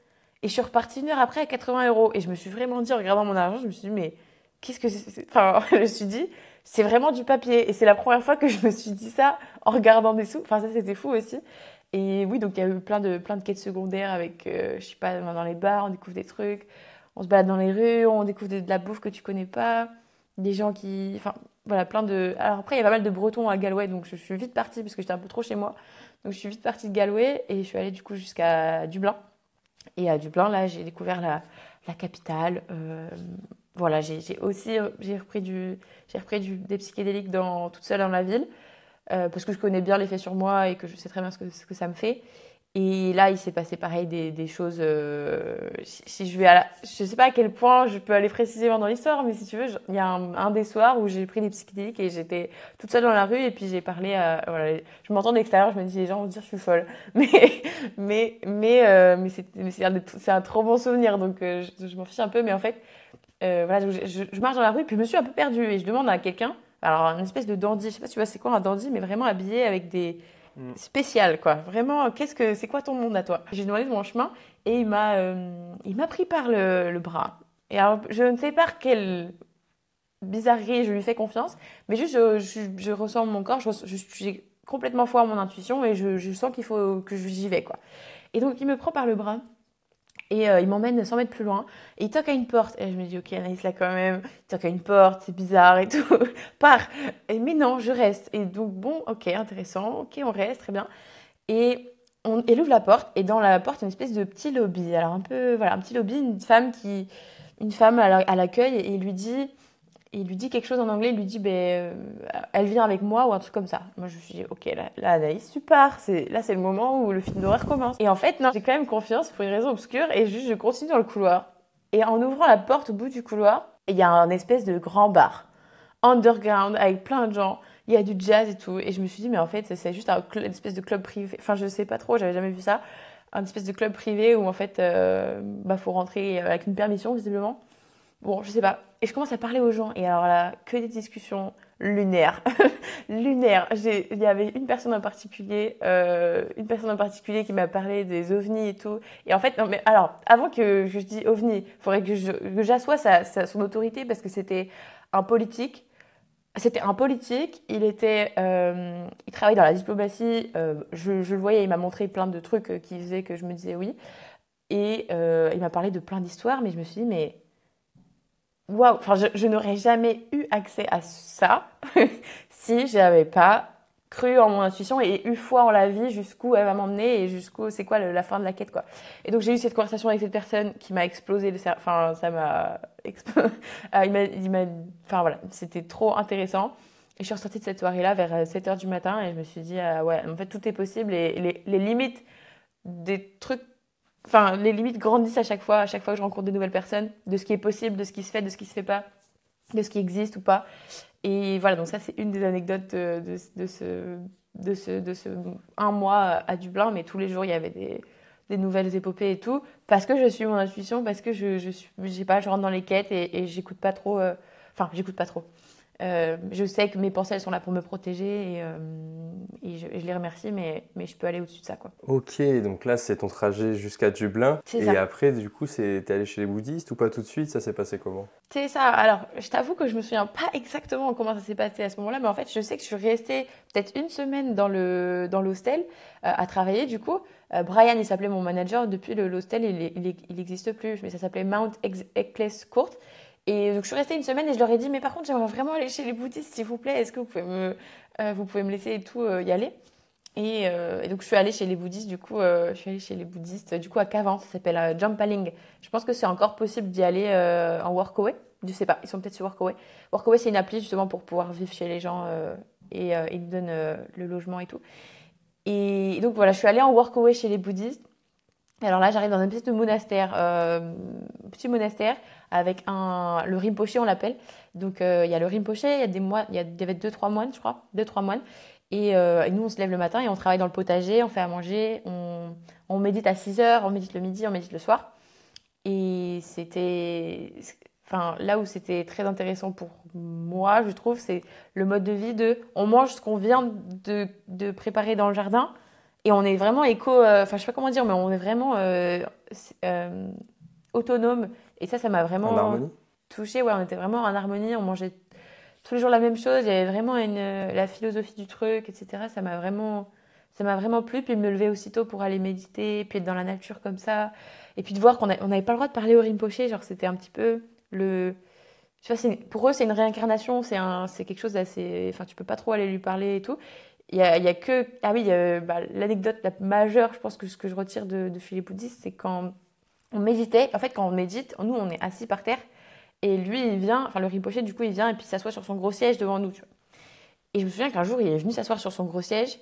et je suis repartie une heure après à 80 euros. Et je me suis vraiment dit, en regardant mon argent, je me suis dit, mais qu'est-ce que c'est Enfin, <laughs> je me suis dit, c'est vraiment du papier. Et c'est la première fois que je me suis dit ça en regardant des sous. Enfin, ça, c'était fou aussi. Et oui, donc il y a eu plein de, plein de quêtes secondaires avec, je euh, je sais pas, dans les bars, on découvre des trucs, on se balade dans les rues, on découvre de, la bouffe que tu connais pas, des gens qui. Enfin, voilà, plein de. Alors après, il y a pas mal de Bretons à Galway, donc je, suis vite partie parce que j'étais un peu trop chez moi. Donc je suis vite partie de Galway et je suis allée du coup jusqu'à Dublin. Et à Dublin, là, j'ai découvert la, capitale. Euh, voilà, j'ai aussi euh, j'ai repris, du, repris des psychédéliques dans, toute seule dans la ville, euh, parce que je connais bien l'effet sur moi et que je sais très bien ce que, ça me fait. Et là, il s'est passé pareil des, choses. Euh, si, je vais, je sais pas à quel point je peux aller précisément dans l'histoire, mais si tu veux, il y a un, des soirs où j'ai pris des psychédéliques et j'étais toute seule dans la rue et puis j'ai parlé. À, voilà, je m'entends de l'extérieur, je me dis les gens vont dire je suis folle, <laughs> mais mais mais c'est un, trop bon souvenir, donc je m'en fiche un peu. Mais en fait, euh, voilà, je, marche dans la rue, puis je me suis un peu perdue et je demande à quelqu'un, alors une espèce de dandy, je sais pas si tu vois c'est quoi un dandy, mais vraiment habillé avec des mm. spéciales quoi. Vraiment, euh, qu'est-ce que c'est quoi ton monde à toi J'ai demandé de mon chemin et il m'a euh, il m'a pris par le, bras. Et alors je ne sais pas quelle bizarrerie, je lui fais confiance, mais juste je, je ressens mon corps, je, suis complètement foi à mon intuition et je, sens qu'il faut que j'y vais quoi. Et donc il me prend par le bras et euh, il m'emmène 100 mètres plus loin. Et il toque à une porte. Et je me dis, ok, Anaïs, là, quand même, il toque à une porte, c'est bizarre et tout. <laughs> Pars. Et, mais non, je reste. Et donc, bon, ok, intéressant. Ok, on reste, très bien. Et on, elle ouvre la porte. Et dans la porte, une espèce de petit lobby. Alors, un peu, voilà, un petit lobby, une femme qui. Une femme à l'accueil et, et lui dit il lui dit quelque chose en anglais, il lui dit ben, euh, elle vient avec moi ou un truc comme ça. Moi je me suis dit ok là, là Anaïs super, c'est là c'est le moment où le film d'horreur commence. Et en fait non, j'ai quand même confiance pour une raison obscure et juste je continue dans le couloir. Et en ouvrant la porte au bout du couloir, il y a un espèce de grand bar underground avec plein de gens. Il y a du jazz et tout. Et je me suis dit mais en fait c'est juste un une espèce de club privé. Enfin je sais pas trop, j'avais jamais vu ça. Un espèce de club privé où en fait il euh, bah faut rentrer avec une permission visiblement. Bon, je sais pas. Et je commence à parler aux gens. Et alors là, que des discussions lunaires. <laughs> lunaires. Il y avait une personne en particulier, euh, une personne en particulier qui m'a parlé des ovnis et tout. Et en fait, non mais alors, avant que je dise ovnis, il faudrait que j'assoie son autorité parce que c'était un politique. C'était un politique, il était, euh, il travaillait dans la diplomatie. Euh, je, je, le voyais, il m'a montré plein de trucs qui faisait que je me disais oui. Et il m'a parlé de plein d'histoires, mais je me suis dit mais waouh, enfin, je, n'aurais jamais eu accès à ça <laughs> si j'avais pas cru en mon intuition et eu foi en la vie jusqu'où elle va m'emmener et jusqu'où c'est quoi la fin de la quête quoi. Et donc j'ai eu cette conversation avec cette personne qui m'a explosé le enfin ça <laughs> euh, m'a, il m'a, enfin voilà, c'était trop intéressant. Et je suis ressortie de cette soirée-là vers 7h euh, du matin et je me suis dit, ah ouais, en fait, tout est possible et les, les limites des trucs Enfin, les limites grandissent à chaque fois, à chaque fois que je rencontre de nouvelles personnes, de ce qui est possible, de ce qui se fait, de ce qui se fait pas, de ce qui existe ou pas. Et voilà, donc ça, c'est une des anecdotes euh, de, ce, de, un mois à Dublin, mais tous les jours, il y avait des, nouvelles épopées et tout, parce que je suis mon intuition, parce que je, je, suis, pas, je rentre dans les quêtes et, j'écoute pas trop. Euh, j'écoute pas trop. Euh, je sais que mes pensées, elles sont là pour me protéger et, euh, je, les remercie, mais, je peux aller au-dessus de ça. Quoi. Ok, donc là, c'est ton trajet jusqu'à Dublin. Et après, du coup, t'es allé chez les bouddhistes ou pas tout de suite Ça s'est passé comment C'est ça. Alors, je t'avoue que je me souviens pas exactement comment ça s'est passé à ce moment-là, mais en fait, je sais que je suis restée peut-être une semaine dans le dans l'hostel euh, à travailler, du coup. Brian, il s'appelait mon manager. Depuis, l'hostel, il n'existe plus, mais ça s'appelait Mount Eccles Court. Et donc je suis restée une semaine et je leur ai dit, mais par contre j'aimerais vraiment aller chez les bouddhistes, s'il vous plaît, est-ce que vous pouvez me, euh, vous pouvez me laisser et tout euh, y aller euh, et, donc je suis allée chez les bouddhistes, du coup je suis allée chez les bouddhistes, du coup à Cavan, ça s'appelle Jumpaling. Je pense que c'est encore possible d'y aller en Workaway, je sais pas, ils sont peut-être sur Workaway. Workaway c'est une appli justement pour pouvoir vivre chez les gens et ils donnent le logement et tout. Et donc voilà, je suis allée en Workaway chez les bouddhistes alors là, j'arrive dans un petit monastère, euh, petit monastère avec un, le Rinpoché, on l'appelle. Donc euh, il y a le Rinpoché, il y a des moines, il y, avait deux trois moines, je crois, deux trois moines. Euh, et, nous, on se lève le matin et on travaille dans le potager, on fait à manger, on, médite à 6 heures, on médite le midi, on médite le soir. Et c'était, là où c'était très intéressant pour moi, je trouve, c'est le mode de vie de, on mange ce qu'on vient de préparer dans le jardin et on est vraiment éco, euh, enfin, je sais pas comment dire, mais on est vraiment euh, euh, autonome. Et ça, ça m'a vraiment touché. Ouais, on était vraiment en harmonie. On mangeait tous les jours la même chose. Il y avait vraiment une, la philosophie du truc, etc. Ça m'a vraiment, ça m'a vraiment plu. Puis me lever aussitôt pour aller méditer, puis être dans la nature comme ça. Et puis de voir qu'on n'avait pas le droit de parler au Rinpoché. Genre, c'était un petit peu le. Tu vois, pour eux, c'est une réincarnation. C'est un... quelque chose d'assez. Enfin, tu peux pas trop aller lui parler et tout. Il y, a, que. Ah oui, euh, bah, l'anecdote la majeure, je pense que ce que je retire de, Philippe Oudis, c'est quand on méditait. En fait, quand on médite, nous, on est assis par terre. Et lui, il vient, enfin, le ripocher, du coup, il vient et puis s'assoit sur son gros siège devant nous. Et je me souviens qu'un jour, il est venu s'asseoir sur son gros siège.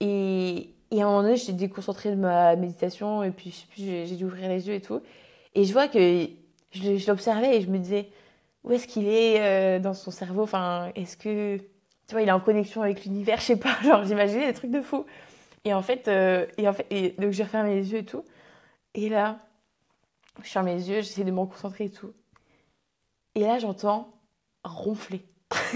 Et, et à un moment donné, j'étais déconcentrée de ma méditation. Et puis, j'ai dû ouvrir les yeux et tout. Et je vois que je, l'observais et je me disais, où est-ce qu'il est, euh, dans son cerveau Enfin, est-ce que tu vois, il est en connexion avec l'univers, je sais pas, <laughs> genre j'imaginais des trucs de fou. Et en fait, euh, et en fait et donc j'ai refermé les yeux et tout. Et là, je ferme les yeux, j'essaie de m'en concentrer et tout. Et là, j'entends ronfler. <laughs>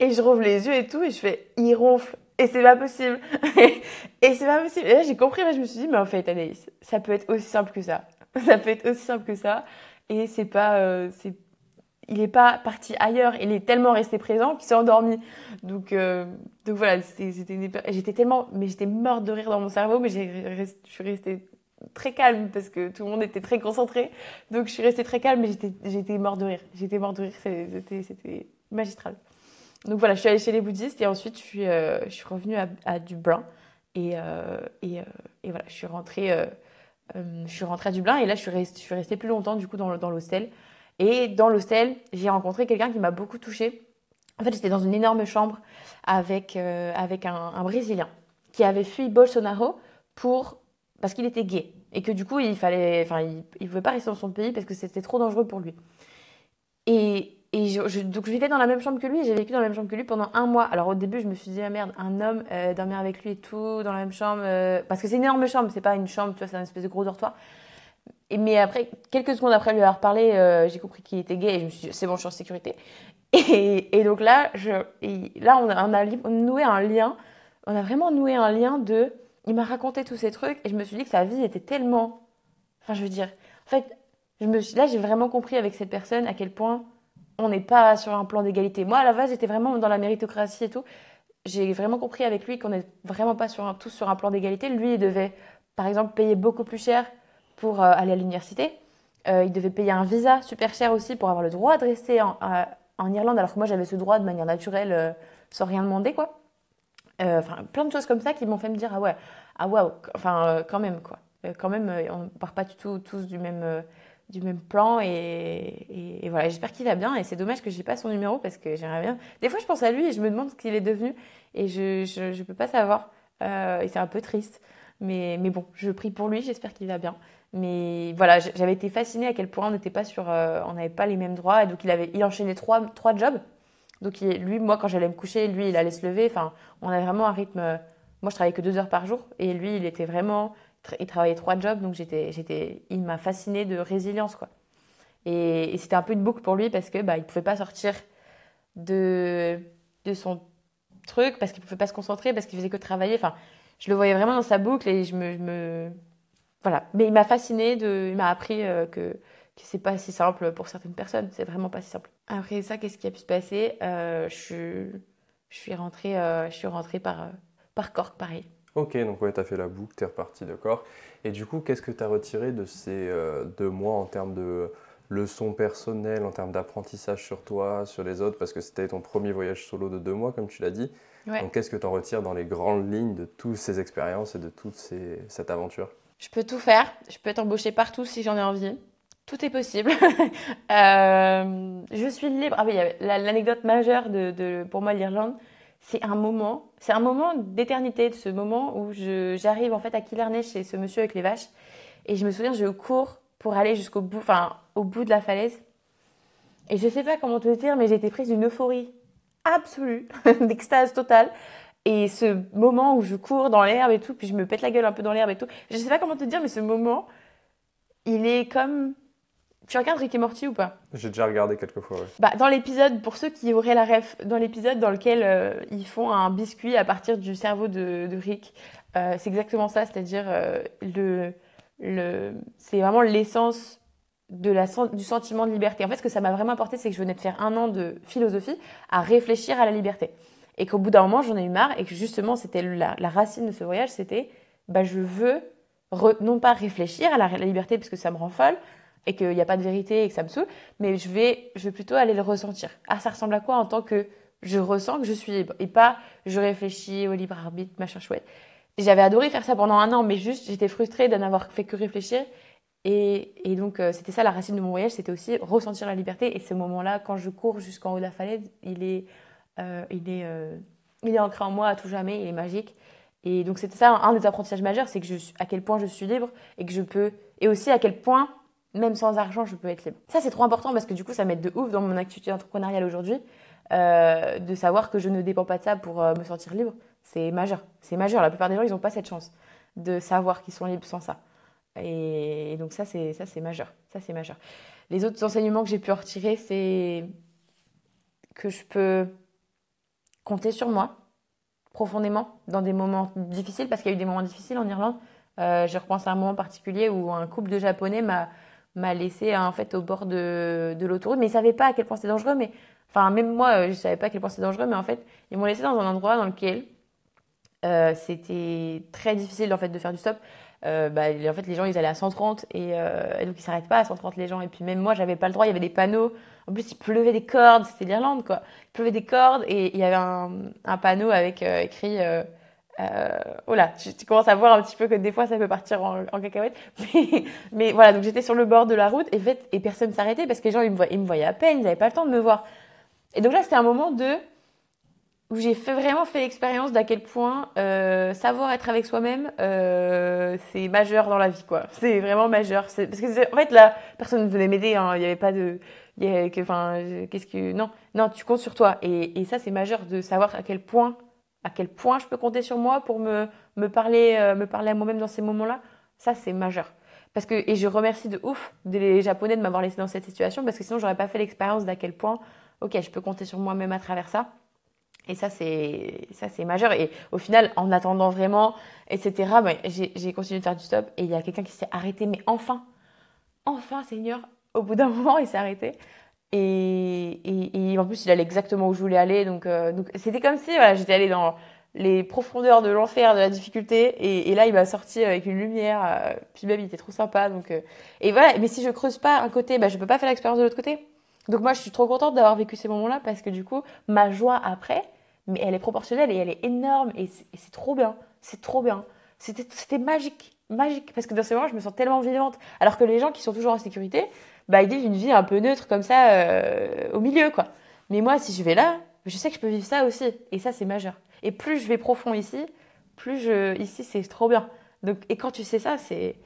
et je rouvre les yeux et tout, et je fais, il ronfle. Et c'est pas possible. <laughs> et c'est pas possible. Et là, j'ai compris, là, je me suis dit, mais en fait, Anaïs, ça peut être aussi simple que ça. Ça peut être aussi simple que ça. Et c'est pas, euh, il n'est pas parti ailleurs, il est tellement resté présent qu'il s'est endormi. Donc, euh, donc voilà, j'étais tellement, mais j'étais morte de rire dans mon cerveau, mais je suis restée très calme parce que tout le monde était très concentré. Donc je suis restée très calme, mais j'étais morte de rire. J'étais morte de rire, c'était magistral. Donc voilà, je suis allée chez les bouddhistes et ensuite je suis, euh, je suis revenue à, Dublin et, euh, et, voilà, je suis rentrée. je suis à Dublin et là je suis, restée, plus longtemps du coup dans, dans l'hostel et dans l'hostel, j'ai rencontré quelqu'un qui m'a beaucoup touchée. En fait, j'étais dans une énorme chambre avec, euh, avec un, Brésilien qui avait fui Bolsonaro pour, parce qu'il était gay. Et que du coup, il fallait, enfin, il ne pouvait pas rester dans son pays parce que c'était trop dangereux pour lui. Et, et donc je vivais dans la même chambre que lui, j'ai vécu dans la même chambre que lui pendant un mois. Alors au début, je me suis dit, ah merde, un homme, euh, dormir avec lui et tout, dans la même chambre, euh, parce que c'est une énorme chambre, c'est pas une chambre, tu vois, c'est un espèce de gros dortoir mais après, quelques secondes après lui avoir parlé, euh, j'ai compris qu'il était gay et je me suis dit, c'est bon, je suis en sécurité. Et, donc là, là on a, noué un lien, on a vraiment noué un lien de. Il m'a raconté tous ces trucs et je me suis dit que sa vie était tellement. Enfin, je veux dire, en fait, je me suis, là, j'ai vraiment compris avec cette personne à quel point on n'est pas sur un plan d'égalité. Moi, à la base, j'étais vraiment dans la méritocratie et tout. J'ai vraiment compris avec lui qu'on n'est vraiment pas sur tous sur un plan d'égalité. Lui, il devait, par exemple, payer beaucoup plus cher pour euh, aller à l'université. Euh, il devait payer un visa super cher aussi pour avoir le droit de rester en, Irlande, alors que moi j'avais ce droit de manière naturelle euh, sans rien demander, quoi. Enfin, plein de choses comme ça qui m'ont fait me dire ah ouais, ah waouh, enfin quand même quoi. Quand même, on part pas du tout tous du même du même plan et, voilà j'espère qu'il va bien et c'est dommage que j'ai pas son numéro parce que j'aimerais bien des fois je pense à lui et je me demande ce qu'il est devenu et je, je, peux pas savoir et c'est un peu triste mais, mais bon je prie pour lui j'espère qu'il va bien mais voilà, j'avais été fascinée à quel point on n'était pas sur, euh, on n'avait pas les mêmes droits. Et donc il avait, il enchaînait trois, trois jobs. Donc lui, moi, quand j'allais me coucher, lui, il allait se lever. Enfin, on avait vraiment un rythme. Euh, moi, je travaillais que deux heures par jour, et lui, il était vraiment, il travaillait trois jobs. Donc j'étais, j'étais, il m'a fascinée de résilience, quoi. Et, c'était un peu une boucle pour lui parce que bah, il pouvait pas sortir de de son truc parce qu'il pouvait pas se concentrer parce qu'il faisait que travailler. Enfin, je le voyais vraiment dans sa boucle et je me voilà. Mais il m'a fasciné, il m'a appris euh, que, que c'est pas si simple pour certaines personnes. C'est vraiment pas si simple. Après ça, qu'est-ce qui a pu se passer euh, je, suis rentrée, euh, je suis par, par Cork, pareil. Ok, donc ouais, tu as fait la boucle, tu es reparti de Cork. Et du coup, qu'est-ce que tu as retiré de ces deux mois en termes de leçons personnelles, en termes d'apprentissage sur toi, sur les autres Parce que c'était ton premier voyage solo de deux mois, comme tu l'as dit. Donc qu'est-ce que tu en retires dans les grandes lignes de toutes ces expériences et de toute cette aventure je peux tout faire. Je peux être embauchée partout si j'en ai envie. Tout est possible. <laughs> Euh, je suis libre. Ah oui, l'anecdote majeure de, pour moi, l'Irlande, c'est un moment, c'est un moment d'éternité, de ce moment où j'arrive en fait à Killarney chez ce monsieur avec les vaches. Et je me souviens, je cours pour aller jusqu'au bout, enfin, au bout de la falaise. Et je sais pas comment te le dire, mais j'ai été prise d'une euphorie absolue, <laughs> d'extase totale. Et ce moment où je cours dans l'herbe et tout, puis je me pète la gueule un peu dans l'herbe et tout, je sais pas comment te dire, mais ce moment, il est comme. Tu regardes Rick et Morty ou pas J'ai déjà regardé quelques fois, ouais. Bah, dans l'épisode, pour ceux qui auraient la ref, dans l'épisode dans lequel euh, ils font un biscuit à partir du cerveau de, Rick, euh, c'est exactement ça, c'est-à-dire euh, le, le, c'est vraiment l'essence de la, du sentiment de liberté. En fait, ce que ça m'a vraiment apporté, c'est que je venais de faire un an de philosophie à réfléchir à la liberté et qu'au bout d'un moment, j'en ai eu marre et que justement, c'était la, racine de ce voyage, c'était bah, je veux non pas réfléchir à la, liberté parce que ça me rend folle et qu'il n'y a pas de vérité et que ça me saoule, mais je vais, je vais plutôt aller le ressentir. Ah, ça ressemble à quoi en tant que je ressens que je suis libre et pas je réfléchis au libre arbitre, machin chouette. J'avais adoré faire ça pendant un an, mais juste j'étais frustrée d'en avoir fait que réfléchir. Et, et donc euh, c'était ça la racine de mon voyage, c'était aussi ressentir la liberté. Et ce moment-là, quand je cours jusqu'en haut de la falaise, il est euh, il, est, euh, il est ancré en moi à tout jamais, il est magique. Et donc c'était ça un des apprentissages majeurs, c'est que je, à quel point je suis libre et que je peux, et aussi à quel point, même sans argent, je peux être libre. Ça c'est trop important parce que du coup ça m'aide de ouf dans mon activité entrepreneuriale aujourd'hui, euh, de savoir que je ne dépends pas de ça pour me sentir libre. C'est majeur, c'est majeur. La plupart des gens ils n'ont pas cette chance de savoir qu'ils sont libres sans ça. Et, donc ça c'est ça c'est majeur, ça c'est majeur. Les autres enseignements que j'ai pu en retirer c'est que je peux compter sur moi profondément dans des moments difficiles, parce qu'il y a eu des moments difficiles en Irlande. Euh, je repense à un moment particulier où un couple de Japonais m'a m'a laissé hein, en fait au bord de, de l'autoroute, mais ils savaient pas à quel point c'était dangereux, mais enfin même moi euh, je savais pas à quel point c'était dangereux, mais en fait ils m'ont laissé dans un endroit dans lequel euh, c'était très difficile en fait de faire du stop. bah, en fait les gens ils allaient à 130 et, et donc ils s'arrêtent pas à 130 les gens et puis même moi j'avais pas le droit, il y avait des panneaux en plus, il pleuvait des cordes, c'était l'Irlande, quoi. Il pleuvait des cordes et il y avait un, un panneau avec euh, écrit. Euh, euh, oh là, tu, commences à voir un petit peu que des fois ça peut partir en, cacahuète. <laughs> Mais, voilà, donc j'étais sur le bord de la route et, fait, et personne s'arrêtait parce que les gens ils me, voyaient, à peine, ils n'avaient pas le temps de me voir. Et donc là, c'était un moment de où j'ai fait, vraiment fait l'expérience d'à quel point euh, savoir être avec soi-même, c'est majeur dans la vie, quoi. C'est vraiment majeur. Parce que, en fait, là, personne ne venait m'aider, hein. il n'y avait pas de enfin, qu'est-ce que, non, non, tu comptes sur toi. Et, et ça, c'est majeur de savoir à quel point, à quel point je peux compter sur moi pour me, me parler, euh, me parler à moi-même dans ces moments-là. Ça, c'est majeur. Parce que, et je remercie de ouf les Japonais de m'avoir laissé dans cette situation parce que sinon, j'aurais pas fait l'expérience d'à quel point, ok, je peux compter sur moi-même à travers ça. Et ça, c'est, ça, c'est majeur. Et au final, en attendant vraiment, etc., ben, j'ai continué de faire du stop et il y a quelqu'un qui s'est arrêté, mais enfin, enfin, Seigneur, au bout d'un <laughs> moment, il s'est arrêté. Et, en plus, il allait exactement où je voulais aller. Euh, donc, c'était comme si voilà, j'étais allée dans les profondeurs de l'enfer, de la difficulté. Et, là, il m'a sorti avec une lumière. Euh, puis même, il était trop sympa. Donc, euh, et voilà. Mais si je creuse pas un côté, bah, je peux pas faire l'expérience de l'autre côté. Donc moi, je suis trop contente d'avoir vécu ces moments-là parce que du coup, ma joie après, mais elle est proportionnelle et elle est énorme. Et c'est trop bien. C'est trop bien. C'était magique. Magique. Parce que dans ces moments, je me sens tellement vivante. Alors que les gens qui sont toujours en sécurité, bah, ils une vie un peu neutre comme ça euh, au milieu, quoi. Mais moi, si je vais là, je sais que je peux vivre ça aussi. Et ça, c'est majeur. Et plus je vais profond ici, plus ici, c'est trop bien. et quand tu sais ça, c'est,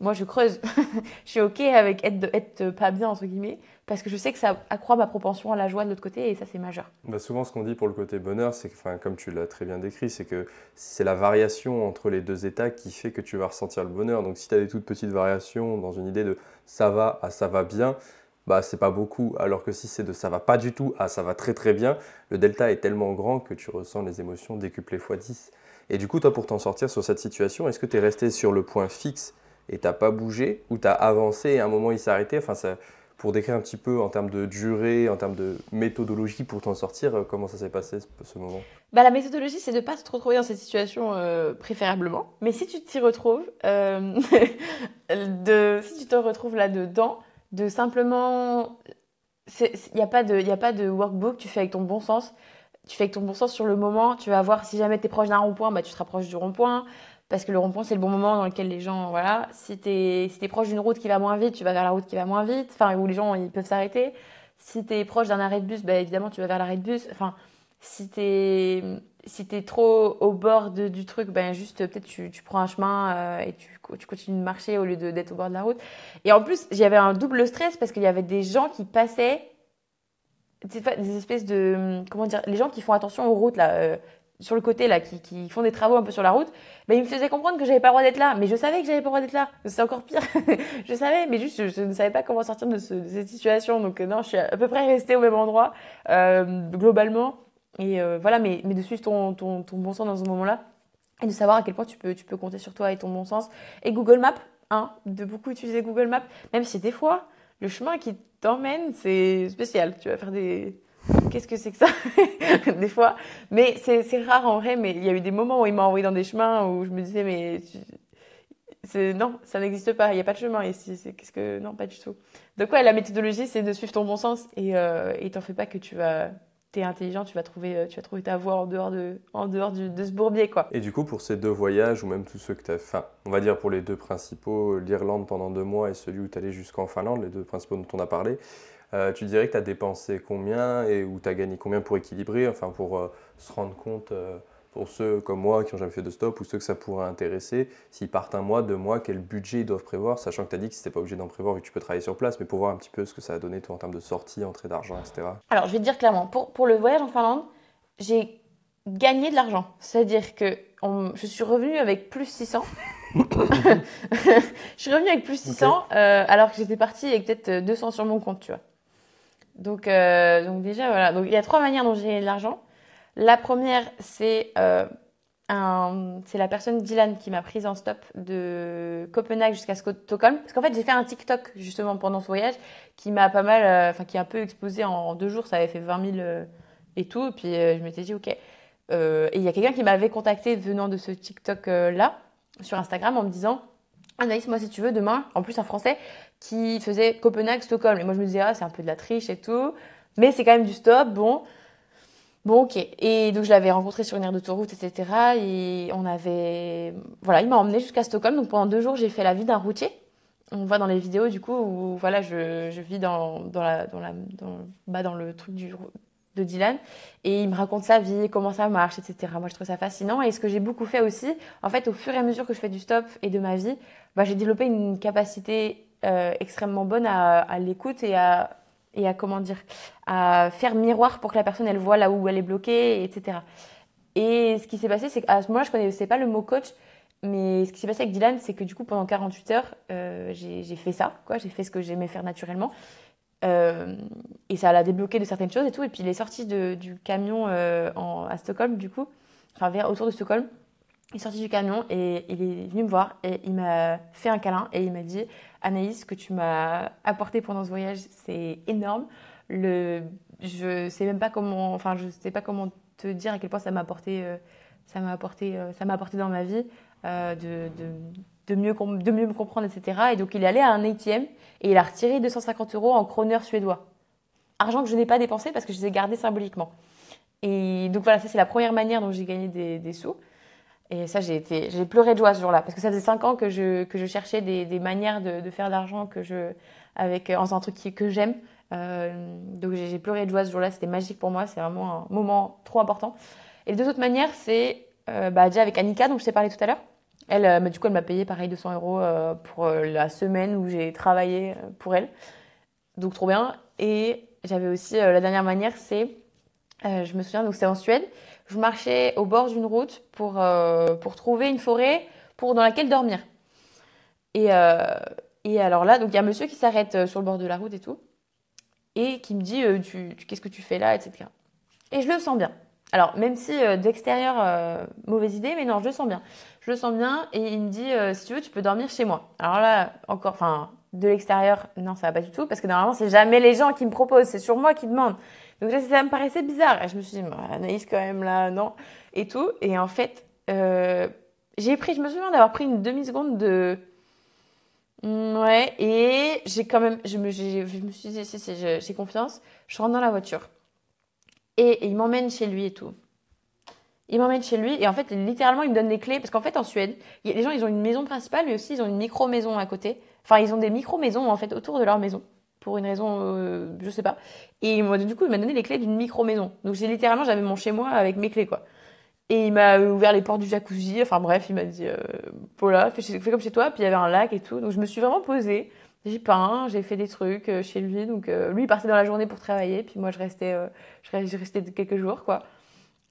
moi, je creuse. <laughs> je suis ok avec être, être pas bien entre guillemets, parce que je sais que ça accroît ma propension à la joie de l'autre côté et ça c'est majeur. Bah souvent ce qu'on dit pour le côté bonheur, c'est que, enfin, comme tu l'as très bien décrit, c'est que c'est la variation entre les deux états qui fait que tu vas ressentir le bonheur. Donc si tu as des toutes petites variations dans une idée de ça va à ça va bien, bah c'est pas beaucoup. Alors que si c'est de ça va pas du tout à ça va très très bien, le delta est tellement grand que tu ressens les émotions décuplées fois 10. Et du coup, toi pour t'en sortir sur cette situation, est-ce que tu es resté sur le point fixe et t'as pas bougé ou tu as avancé et à un moment il s'est arrêté enfin, ça, pour décrire un petit peu en termes de durée, en termes de méthodologie pour t'en sortir, euh, comment ça s'est passé ce, moment bah, La méthodologie, c'est de ne pas se retrouver dans cette situation euh, préférablement. Mais si tu t'y retrouves, euh, <laughs> de, si tu te retrouves là-dedans, de simplement... Il n'y a, pas de, a pas de workbook, tu fais avec ton bon sens. Tu fais avec ton bon sens sur le moment, tu vas voir si jamais tu es proche d'un rond-point, bah, tu te rapproches du rond-point parce que le rond-point, c'est le bon moment dans lequel les gens, voilà, si t'es proche d'une route qui va moins vite, tu vas vers la route qui va moins vite, enfin, où les gens, ils peuvent s'arrêter. Si t'es proche d'un arrêt de bus, bah, évidemment, tu vas vers l'arrêt de bus. Enfin, si t'es si es trop au bord du truc, ben juste peut-être tu, tu, prends un chemin euh, et tu, tu, continues de marcher au lieu d'être au bord de la route. Et en plus, j'avais un double stress parce qu'il y avait des gens qui passaient, des espèces de comment dire, les gens qui font attention aux routes là, euh, sur le côté là, qui, font des travaux un peu sur la route, bah, ils me faisaient comprendre que j'avais pas le droit d'être là. Mais je savais que j'avais pas le droit d'être là. C'est encore pire. <laughs> je savais, mais juste, je, ne savais pas comment sortir de, cette situation. Donc euh, non, je suis à peu près restée au même endroit euh, globalement. Et euh, voilà, mais, mais de suivre ton, ton, ton, bon sens dans ce moment-là et de savoir à quel point tu peux, tu peux compter sur toi et ton bon sens. Et Google Maps, hein, de beaucoup utiliser Google Maps, même si des fois, le chemin qui t'emmène, c'est spécial. Tu vas faire des qu'est-ce que c'est que ça <laughs> Des fois. Mais c'est rare en vrai, mais il y a eu des moments où il m'a envoyé dans des chemins où je me disais, mais. Non, ça n'existe pas, il n'y a pas de chemin ici. Qu'est-ce que. Non, pas du tout. Donc, quoi la méthodologie, c'est de suivre ton bon sens et euh, t'en fais pas que tu vas es intelligent, tu vas trouver, euh, tu vas trouver ta voie en dehors de, en dehors de ce bourbier, quoi. Et du coup, pour ces deux voyages, ou même tous ceux que tu as, fait, on va dire pour les deux principaux, l'Irlande pendant deux mois et celui où tu allé jusqu'en Finlande, les deux principaux dont on a parlé, euh, tu dirais que tu as dépensé combien et où tu as gagné combien pour équilibrer, enfin pour euh, se rendre compte, euh, pour ceux comme moi qui n'ont jamais fait de stop ou ceux que ça pourrait intéresser, s'ils partent un mois, deux mois, quel budget ils doivent prévoir, sachant que tu as dit que c'était pas obligé d'en prévoir vu que tu peux travailler sur place, mais pour voir un petit peu ce que ça a donné toi en termes de sortie, entrée d'argent, etc. Alors je vais te dire clairement, pour, pour le voyage en Finlande, j'ai gagné de l'argent. C'est-à-dire que je suis revenue avec plus 600. <laughs> <laughs> je suis revenue avec plus 600 alors que j'étais partie avec peut-être 200 sur mon compte, tu vois. Donc, euh, donc déjà, voilà. Donc, il y a trois manières dont j'ai de l'argent. La première, euh, c'est la personne Dylan qui m'a prise en stop de Copenhague jusqu'à Stockholm. Parce qu'en fait, j'ai fait un TikTok justement pendant ce voyage qui m'a pas mal, euh, enfin qui a un peu explosé en, deux jours. Ça avait fait 20 000 et tout. Et puis je m'étais dit, ok. et il y a quelqu'un qui m'avait contacté venant de ce TikTok là sur Instagram en me disant, Anaïs, moi si tu veux demain, en plus en français, qui faisait Copenhague-Stockholm. Et moi, je me disais, ah, c'est un peu de la triche et tout. Mais c'est quand même du stop, bon. Bon, ok. Et donc, je l'avais rencontré sur une aire d'autoroute, etc. Et on avait. Voilà, il m'a emmené jusqu'à Stockholm. Donc, pendant deux jours, j'ai fait la vie d'un routier. On voit dans les vidéos, du coup, où voilà, je, je vis dans, dans, la, dans, la, dans, bah, dans le truc du, de Dylan. Et il me raconte sa vie, comment ça marche, etc. Moi, je trouve ça fascinant. Et ce que j'ai beaucoup fait aussi, en fait, au fur et à mesure que je fais du stop et de ma vie, bah, j'ai développé une capacité euh, extrêmement bonne à, l'écoute et à, et à comment dire, à faire miroir pour que la personne elle voit là où elle est bloquée, etc. Et ce qui s'est passé, c'est qu'à ce moment-là, je connaissais pas le mot coach, mais ce qui s'est passé avec Dylan, c'est que du coup, pendant 48 heures, euh, j'ai fait ça, quoi. J'ai fait ce que j'aimais faire naturellement. Euh, et ça l'a débloqué de certaines choses et tout. Et puis, il est sorti du camion à Stockholm, du coup, enfin, vers, autour de Stockholm. Il est sorti du camion et il est venu me voir et il m'a fait un câlin et il m'a dit Anaïs, ce que tu m'as apporté pendant ce voyage, c'est énorme. Le, je sais même pas comment, enfin je sais pas comment te dire à quel point ça m'a apporté, euh, ça m'a apporté, euh, ça m'a apporté dans ma vie euh, de, de, mieux de mieux me comprendre, etc. Et donc il est allé à un ATM et il a retiré 250 euros en kroner suédois, argent que je n'ai pas dépensé parce que je les ai gardés symboliquement. Et donc voilà, ça c'est la première manière dont j'ai gagné des, des sous. Et ça, j'ai été, j'ai pleuré de joie ce jour-là parce que ça faisait cinq ans que je que je cherchais des, des manières de, faire de l'argent que je avec euh, en faisant un truc que j'aime. Euh, donc j'ai pleuré de joie ce jour-là. C'était magique pour moi. C'est vraiment un moment trop important. Et les deux autres manières, c'est euh, bah, déjà avec Annika, dont je t'ai parlé tout à l'heure. Elle, bah, du coup, elle m'a payé pareil 200 euros pour la semaine où j'ai travaillé pour elle. Donc trop bien. Et j'avais aussi la dernière manière, c'est je me souviens donc c'est en Suède je marchais au bord d'une route pour, euh, pour trouver une forêt pour, dans laquelle dormir. Et, euh, et alors là, donc il y a un monsieur qui s'arrête euh, sur le bord de la route et tout, et qui me dit tu, Qu'est-ce que tu fais là etc. Et je le sens bien. Alors, même si d'extérieur, mauvaise idée, mais non, je le sens bien. Je le sens bien, et il me dit Si tu veux, tu peux dormir chez moi. Alors là, encore, enfin, de l'extérieur, non, ça va pas du tout, parce que normalement, c'est jamais les gens qui me proposent, c'est sur moi qui demandent. Donc ça, me paraissait bizarre. je me suis dit, Anaïs quand même là, non, et tout. Et en fait, euh, j'ai pris, je me souviens d'avoir pris une demi-seconde de... Mm, ouais, et j'ai quand même, je me, suis dit, j'ai confiance, je rentre dans la voiture. Et, il m'emmène chez lui et tout. Il m'emmène chez lui et en fait, littéralement, il me donne les clés. Parce qu'en fait, en Suède, les gens, ils ont une maison principale, mais aussi, ils ont une micro-maison à côté. Enfin, ils ont des micro-maisons, en fait, autour de leur maison pour une raison, euh, je sais pas. Et il du coup, il m'a donné les clés d'une micro-maison. Donc, j'ai littéralement, j'avais mon chez-moi avec mes clés, quoi. Et il m'a ouvert les portes du jacuzzi. Enfin, bref, il m'a dit, euh, voilà, fais, comme chez toi. Puis, il y avait un lac et tout. Donc, je me suis vraiment posée. J'ai peint, j'ai fait des trucs euh, chez lui. Donc, lui, il partait dans la journée pour travailler. Puis, moi, je restais, je restais quelques jours, quoi.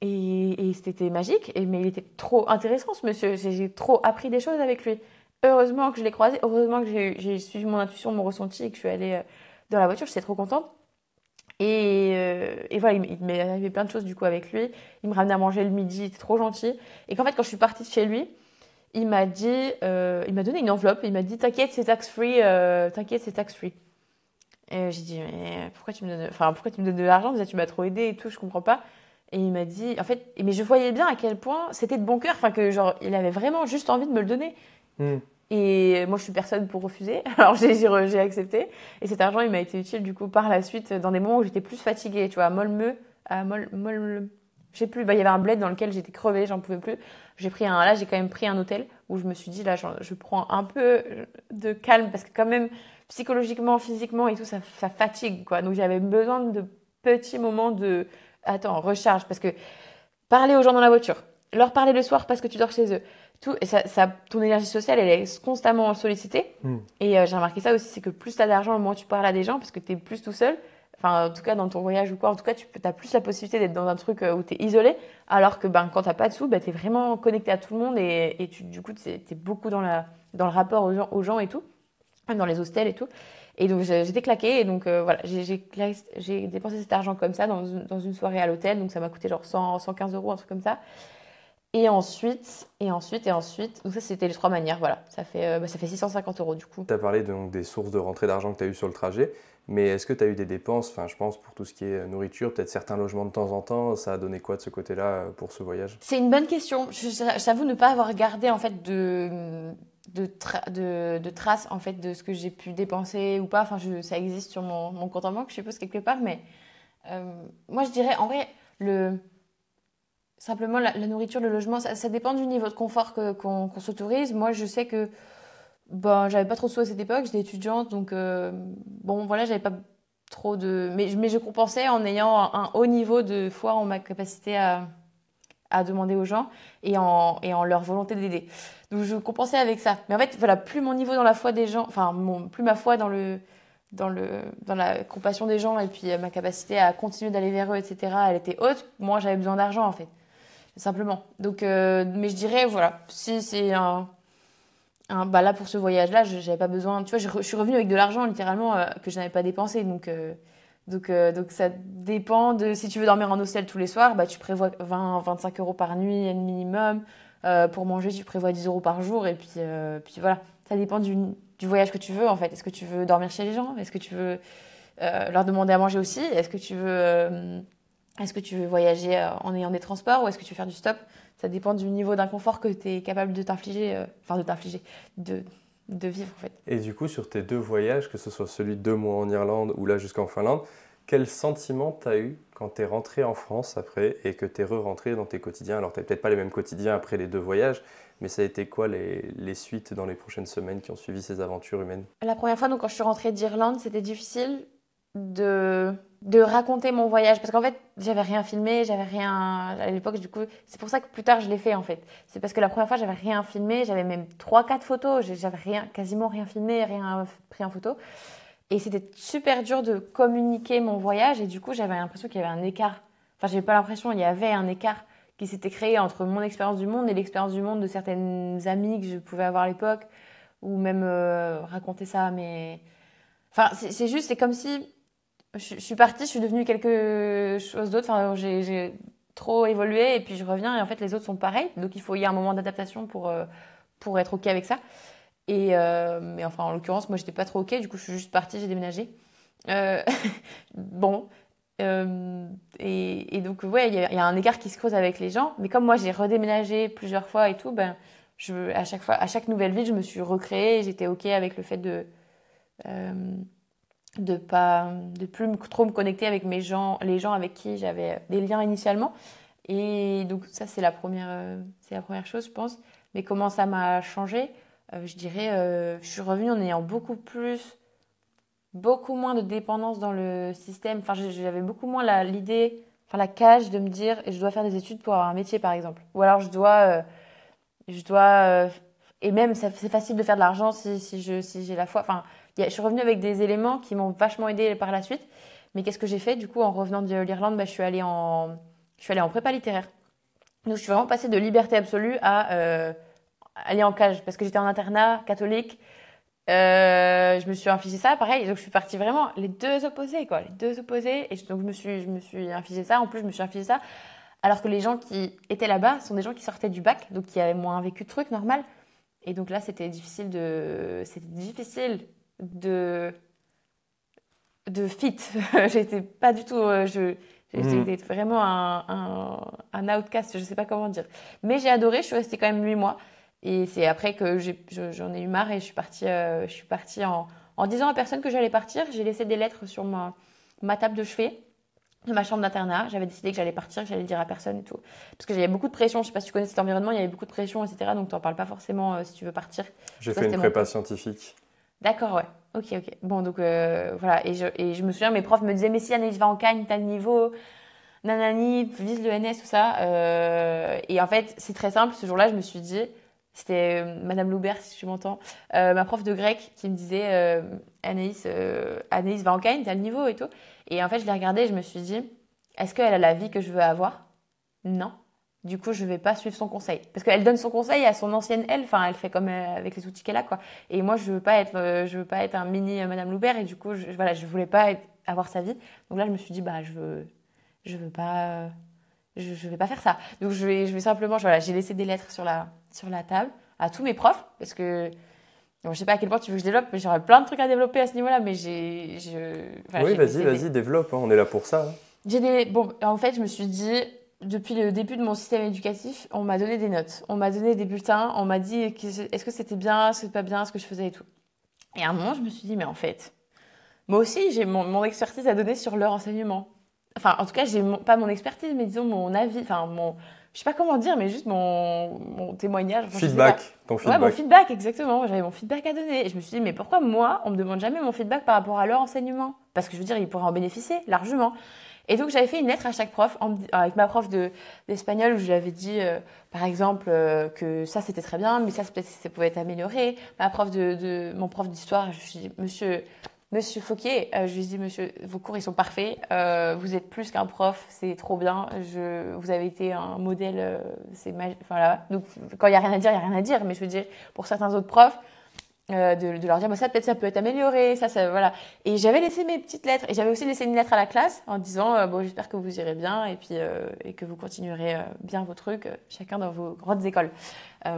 Et, c'était magique, et, mais il était trop intéressant ce monsieur, j'ai, trop appris des choses avec lui. Heureusement que je l'ai croisé, heureusement que j'ai, j'ai suivi mon intuition, mon ressenti et que je suis allée dans la voiture, j'étais trop contente. Et, euh, voilà, il m'est arrivé plein de choses du coup avec lui. Il me ramenait à manger le midi, il était trop gentil. Et qu'en fait, quand je suis partie de chez lui, il m'a dit, euh, il m'a donné une enveloppe. il m'a dit, t'inquiète, c'est tax free, euh, t'inquiète, c'est tax free. Et j'ai dit, mais pourquoi tu me donnes, enfin, pourquoi tu me donnes de l'argent Tu m'as trop aidé et tout, je comprends pas. Et il m'a dit, en fait, mais je voyais bien à quel point c'était de bon cœur, enfin que genre, il avait vraiment juste envie de me le donner. Hmm. Et moi, je suis personne pour refuser. <laughs> Alors, j'ai accepté. Et cet argent, il m'a été utile, du coup, par la suite, dans des moments où j'étais plus fatiguée, tu vois, à mol, je sais plus, bah, il y avait un bled dans lequel j'étais crevée, j'en pouvais plus. J'ai pris un, là, j'ai quand même pris un hôtel où je me suis dit, là, je, prends un peu de calme parce que quand même, psychologiquement, physiquement et tout, ça, ça fatigue, quoi. Donc, j'avais besoin de petits moments de, attends, recharge parce que parler aux gens dans la voiture, leur parler le soir parce que tu dors chez eux. Tout, et ça, ton énergie sociale, elle est constamment sollicitée. Hmm. Et euh, j'ai remarqué ça aussi, c'est que plus tu as d'argent, moins tu parles à des gens parce que tu es plus tout seul. Enfin, en tout cas, dans ton voyage ou quoi, en tout cas, tu as plus la possibilité d'être dans un truc euh, où tu es isolé. Alors que ben, quand tu pas de sous, ben, tu es vraiment connecté à tout le monde et, et du coup, tu es, beaucoup dans, la, dans le rapport aux gens, aux gens et tout, dans les hostels et tout. Et donc j'étais claquée et donc euh, voilà, j'ai dépensé cet argent comme ça dans, dans une soirée à l'hôtel. Donc ça m'a coûté genre 115 euros, un truc comme ça. Et ensuite, et ensuite, et ensuite. Donc, ça, c'était les trois manières. Voilà, ça fait, euh, bah, ça fait 650 euros du coup. Tu as parlé donc, des sources de rentrée d'argent que tu as eues sur le trajet. Mais est-ce que tu as eu des dépenses Enfin, je pense pour tout ce qui est euh, nourriture, peut-être certains logements de temps en temps. Ça a donné quoi de ce côté-là euh, pour ce voyage C'est une bonne question. J'avoue ne pas avoir gardé en fait de. De, de, traces en fait de ce que j'ai pu dépenser ou pas. Enfin, je, ça existe sur mon, mon, compte en banque, je suppose quelque part. Mais moi, je dirais en vrai le Simplement, la, nourriture, le logement, ça, dépend du niveau de confort qu'on s'autorise. Moi, je sais que je ben, j'avais pas trop de sous à cette époque, j'étais étudiante, donc euh, bon, voilà, j'avais pas trop de. Mais, mais je compensais en ayant un, haut niveau de foi en ma capacité à, à demander aux gens et en, et en leur volonté d'aider. Donc je compensais avec ça. Mais en fait, voilà, plus mon niveau dans la foi des gens, enfin, plus ma foi dans le. Dans, le, dans la compassion des gens et puis euh, ma capacité à continuer d'aller vers eux, etc., elle était haute. Moi, j'avais besoin d'argent, en fait simplement. Donc, euh, mais je dirais, voilà, si c'est un, Bah là, pour ce voyage-là, j'avais pas besoin. Tu vois, je, suis revenue avec de l'argent, littéralement, euh, que je n'avais pas dépensé. Donc, euh, donc, donc ça dépend de. Si tu veux dormir en hostel tous les soirs, bah, tu prévois 20, 25 euros par nuit, minimum. pour manger, tu prévois 10 euros par jour. Et puis, puis voilà, ça dépend du, du, voyage que tu veux, en fait. Est-ce que tu veux dormir chez les gens Est-ce que tu veux. leur demander à manger aussi Est-ce que tu veux est-ce que tu veux voyager euh, en ayant des transports ou est-ce que tu veux faire du stop Ça dépend du niveau d'inconfort que tu es capable de t'infliger, euh, enfin de t'infliger, de, vivre en fait. Et du coup, sur tes deux voyages, que ce soit celui de deux mois en Irlande ou là jusqu'en Finlande, quel sentiment tu as eu quand tu es rentré en France après et que tu es re-rentré dans tes quotidiens Alors, tu peut-être pas les mêmes quotidiens après les deux voyages, mais ça a été quoi les, les, suites dans les prochaines semaines qui ont suivi ces aventures humaines La première fois, donc, quand je suis rentrée d'Irlande, c'était difficile de, de raconter mon voyage. Parce qu'en fait, j'avais rien filmé, j'avais rien. À l'époque, du coup, c'est pour ça que plus tard, je l'ai fait, en fait. C'est parce que la première fois, j'avais rien filmé, j'avais même 3-4 photos, j'avais rien, quasiment rien filmé, rien pris en photo. Et c'était super dur de communiquer mon voyage, et du coup, j'avais l'impression qu'il y avait un écart. Enfin, j'avais pas l'impression, il y avait un écart qui s'était créé entre mon expérience du monde et l'expérience du monde de certaines amies que je pouvais avoir à l'époque, ou même euh, raconter ça mais Enfin, c'est juste, c'est comme si je, suis partie, je suis devenue quelque chose d'autre. Enfin, j'ai trop évolué et puis je reviens et en fait les autres sont pareils. Donc il faut y a un moment d'adaptation pour euh, pour être ok avec ça. Et mais euh, enfin en l'occurrence moi j'étais pas trop ok. Du coup je suis juste partie, j'ai déménagé. Euh, <laughs> bon. Et, donc ouais, il y, a un écart qui se creuse avec les gens. Mais comme moi j'ai redéménagé plusieurs fois et tout, ben je, à chaque fois, à chaque nouvelle ville, je me suis recréée. J'étais ok avec le fait de de pas de plus trop me connecter avec mes gens, les gens avec qui j'avais des liens initialement. Et donc ça c'est la première euh, c'est la première chose je pense. Mais comment ça m'a changé euh, Je dirais euh, je suis revenue en ayant beaucoup plus beaucoup moins de dépendance dans le système. Enfin j'avais beaucoup moins l'idée enfin la cage de me dire je dois faire des études pour avoir un métier par exemple. Ou alors je dois je dois et même c'est facile de faire de l'argent si, si je si j'ai la foi. Enfin je suis revenue avec des éléments qui m'ont vachement aidé par la suite. Mais qu'est-ce que j'ai fait du coup en revenant de l'Irlande bah, je, suis allée en, je suis allée en prépa littéraire. Donc je suis vraiment passée de liberté absolue à euh, aller en cage parce que j'étais en internat catholique. Euh, je me suis infligée ça, pareil. Donc je suis partie vraiment les deux opposés, quoi, les deux opposés. Et donc je me suis, je me suis infligé ça. En plus, je me suis infligée ça. Alors que les gens qui étaient là-bas sont des gens qui sortaient du bac, donc qui avaient moins vécu de trucs normal. Et donc là, c'était difficile de, c'était difficile de de fit. <laughs> j'étais pas du tout. Euh, je, j'étais hmm. vraiment un, outcast, je sais pas comment dire. Mais j'ai adoré, je suis restée quand même 8 mois. Et c'est après que j'en ai, eu marre et je suis partie, euh, je suis partie en, disant à personne que j'allais partir. J'ai laissé des lettres sur ma, table de chevet de ma chambre d'internat. J'avais décidé que j'allais partir, que j'allais dire à personne et tout. Parce que j'avais beaucoup de pression. Je sais pas si tu connais cet environnement, il y avait beaucoup de pression, etc. Donc n'en parles pas forcément euh, si tu veux partir. J'ai fait une prépa scientifique. D'accord, ouais. Ok, ok. Bon, donc euh, voilà. Et je, me souviens, mes profs me disaient, mais si Anaïs va en Cagne, t'as le niveau, nanani, vise le NS, tout ça. Euh, et en fait, c'est très simple. Ce jour-là, je me suis dit, c'était euh, Madame Loubert, si tu m'entends, ma prof de grec qui me disait, Anaïs, va en Cagne, t'as le niveau et tout. Et en fait, je l'ai regardée et je me suis dit, est-ce qu'elle a la vie que je veux avoir Non. Du coup, je vais pas suivre son conseil. Parce qu'elle donne son conseil à son ancienne elle. Enfin, elle fait comme euh, avec les outils qu'elle a, quoi. Et moi, je veux pas être, euh, je veux pas être un mini euh, Madame Loubert. Et du coup, je, voilà, je voulais pas être, avoir sa vie. Donc là, je me suis dit, bah, je veux, je veux pas, je, vais pas faire ça. Donc je vais, je vais simplement, voilà, j'ai laissé des lettres sur la, sur la table à tous mes profs parce que Bon, je sais pas à quel point tu veux que je développe, mais j'aurais plein de trucs à développer à ce niveau-là, mais j'ai... Je... oui, vas-y, vas-y, développe, hein, on est là pour ça. Hein. J'ai des... Bon, en fait, je me suis dit, depuis le début de mon système éducatif, on m'a donné des notes, on m'a donné des bulletins, on m'a dit est-ce que c'était bien, est-ce que c'était pas bien, ce que je faisais et tout. Et à un moment, je me suis dit, mais en fait, moi aussi, j'ai mon, expertise à donner sur leur enseignement. Enfin, en tout cas, j'ai pas mon expertise, mais disons mon avis, enfin, mon. Je sais pas comment dire, mais juste mon, mon témoignage. feedback, ton feedback. Ouais, mon feedback, exactement. J'avais mon feedback à donner. Et je me suis dit, mais pourquoi moi, on me demande jamais mon feedback par rapport à leur enseignement Parce que je veux dire, ils pourraient en bénéficier largement. Et donc j'avais fait une lettre à chaque prof, avec ma prof d'espagnol, où je lui avais dit, euh, par exemple, euh, que ça c'était très bien, mais ça peut ça pouvait être amélioré. Ma prof de, de mon prof d'histoire, je lui ai dit, monsieur, monsieur Fouquet, euh, je lui ai dit, monsieur, vos cours ils sont parfaits, vous êtes plus qu'un prof, c'est trop bien, je, vous avez été un modèle, c'est enfin, donc quand il n'y a rien à dire, il n'y a rien à dire, mais je veux dire, pour certains autres profs, euh, de, de, leur dire bah, ça peut-être ça peut être amélioré ça voilà et j'avais laissé mes petites lettres et j'avais aussi laissé une lettre à la classe en disant euh, bon j'espère que vous irez bien et puis euh, et que vous continuerez bien vos trucs chacun dans vos grandes écoles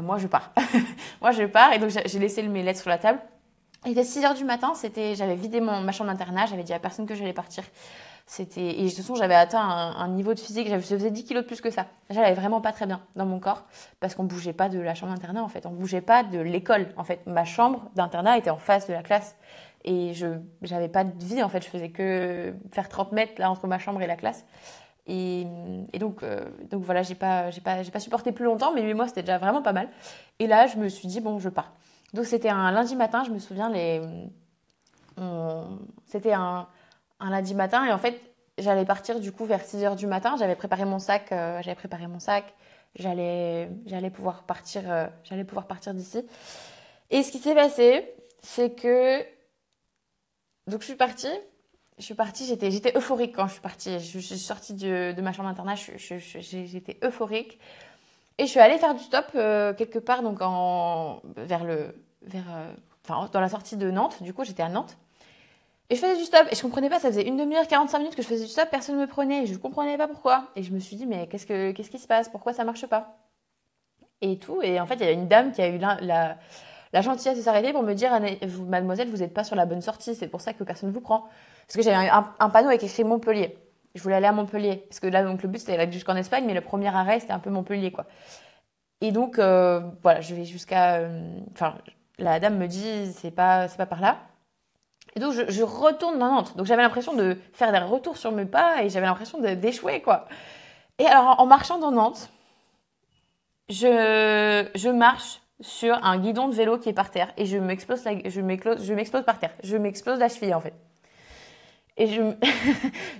moi je pars <laughs> moi je pars et donc j'ai laissé mes lettres sur la table il était 6 heures du matin c'était j'avais vidé mon ma chambre d'internat j'avais dit à personne que j'allais partir c'était, et de toute façon, j'avais atteint un, niveau de physique, je faisais 10 kilos de plus que ça. J'allais vraiment pas très bien dans mon corps parce qu'on bougeait pas de la chambre d'internat en fait, on bougeait pas de l'école en fait. Ma chambre d'internat était en face de la classe et je j'avais pas de vie en fait, je faisais que faire 30 mètres là entre ma chambre et la classe. Et, et donc, euh, donc voilà, j'ai pas, j'ai pas, j'ai pas supporté plus longtemps, mais 8 mois c'était déjà vraiment pas mal. Et là, je me suis dit bon, je pars. Donc c'était un lundi matin, je me souviens les, c'était un un lundi matin et en fait, j'allais partir du coup vers 6h du matin, j'avais préparé mon sac, euh, j'avais préparé mon sac, j'allais j'allais pouvoir partir euh, j'allais pouvoir partir d'ici. Et ce qui s'est passé, c'est que donc je suis partie je suis partie, j'étais, j'étais euphorique quand je suis partie. Je, suis sortie de, ma chambre d'internat, j'étais euphorique. Et je suis allée faire du stop euh, quelque part, donc en, vers le, vers, dans la sortie de Nantes. Du coup, j'étais à Nantes. Et je faisais du stop. Et je comprenais pas, ça faisait une demi-heure, 45 minutes que je faisais du stop, personne ne me prenait. Et je comprenais pas pourquoi. Et je me suis dit, mais qu'est-ce, que, qui se passe Pourquoi ça marche pas Et tout. Et en fait, il y a une dame qui a eu la, la, gentillesse de s'arrêter pour me dire, mademoiselle, vous n'êtes pas sur la bonne sortie, c'est pour ça que personne ne vous prend. Parce que j'avais un, panneau avec écrit Montpellier. Je voulais aller à Montpellier. Parce que là, donc, le but, c'était d'aller jusqu'en Espagne, mais le premier arrêt, c'était un peu Montpellier, quoi. Et donc, euh, voilà, je vais jusqu'à. Euh, enfin, la dame me dit, c'est pas, c'est pas par là. Et donc, je, retourne dans Nantes. Donc, j'avais l'impression de faire des retours sur mes pas et j'avais l'impression d'échouer, quoi. Et alors, en marchant dans Nantes, je, je marche sur un guidon de vélo qui est par terre et je m'explose je m'explose par terre je m'explose la cheville en fait et je <laughs>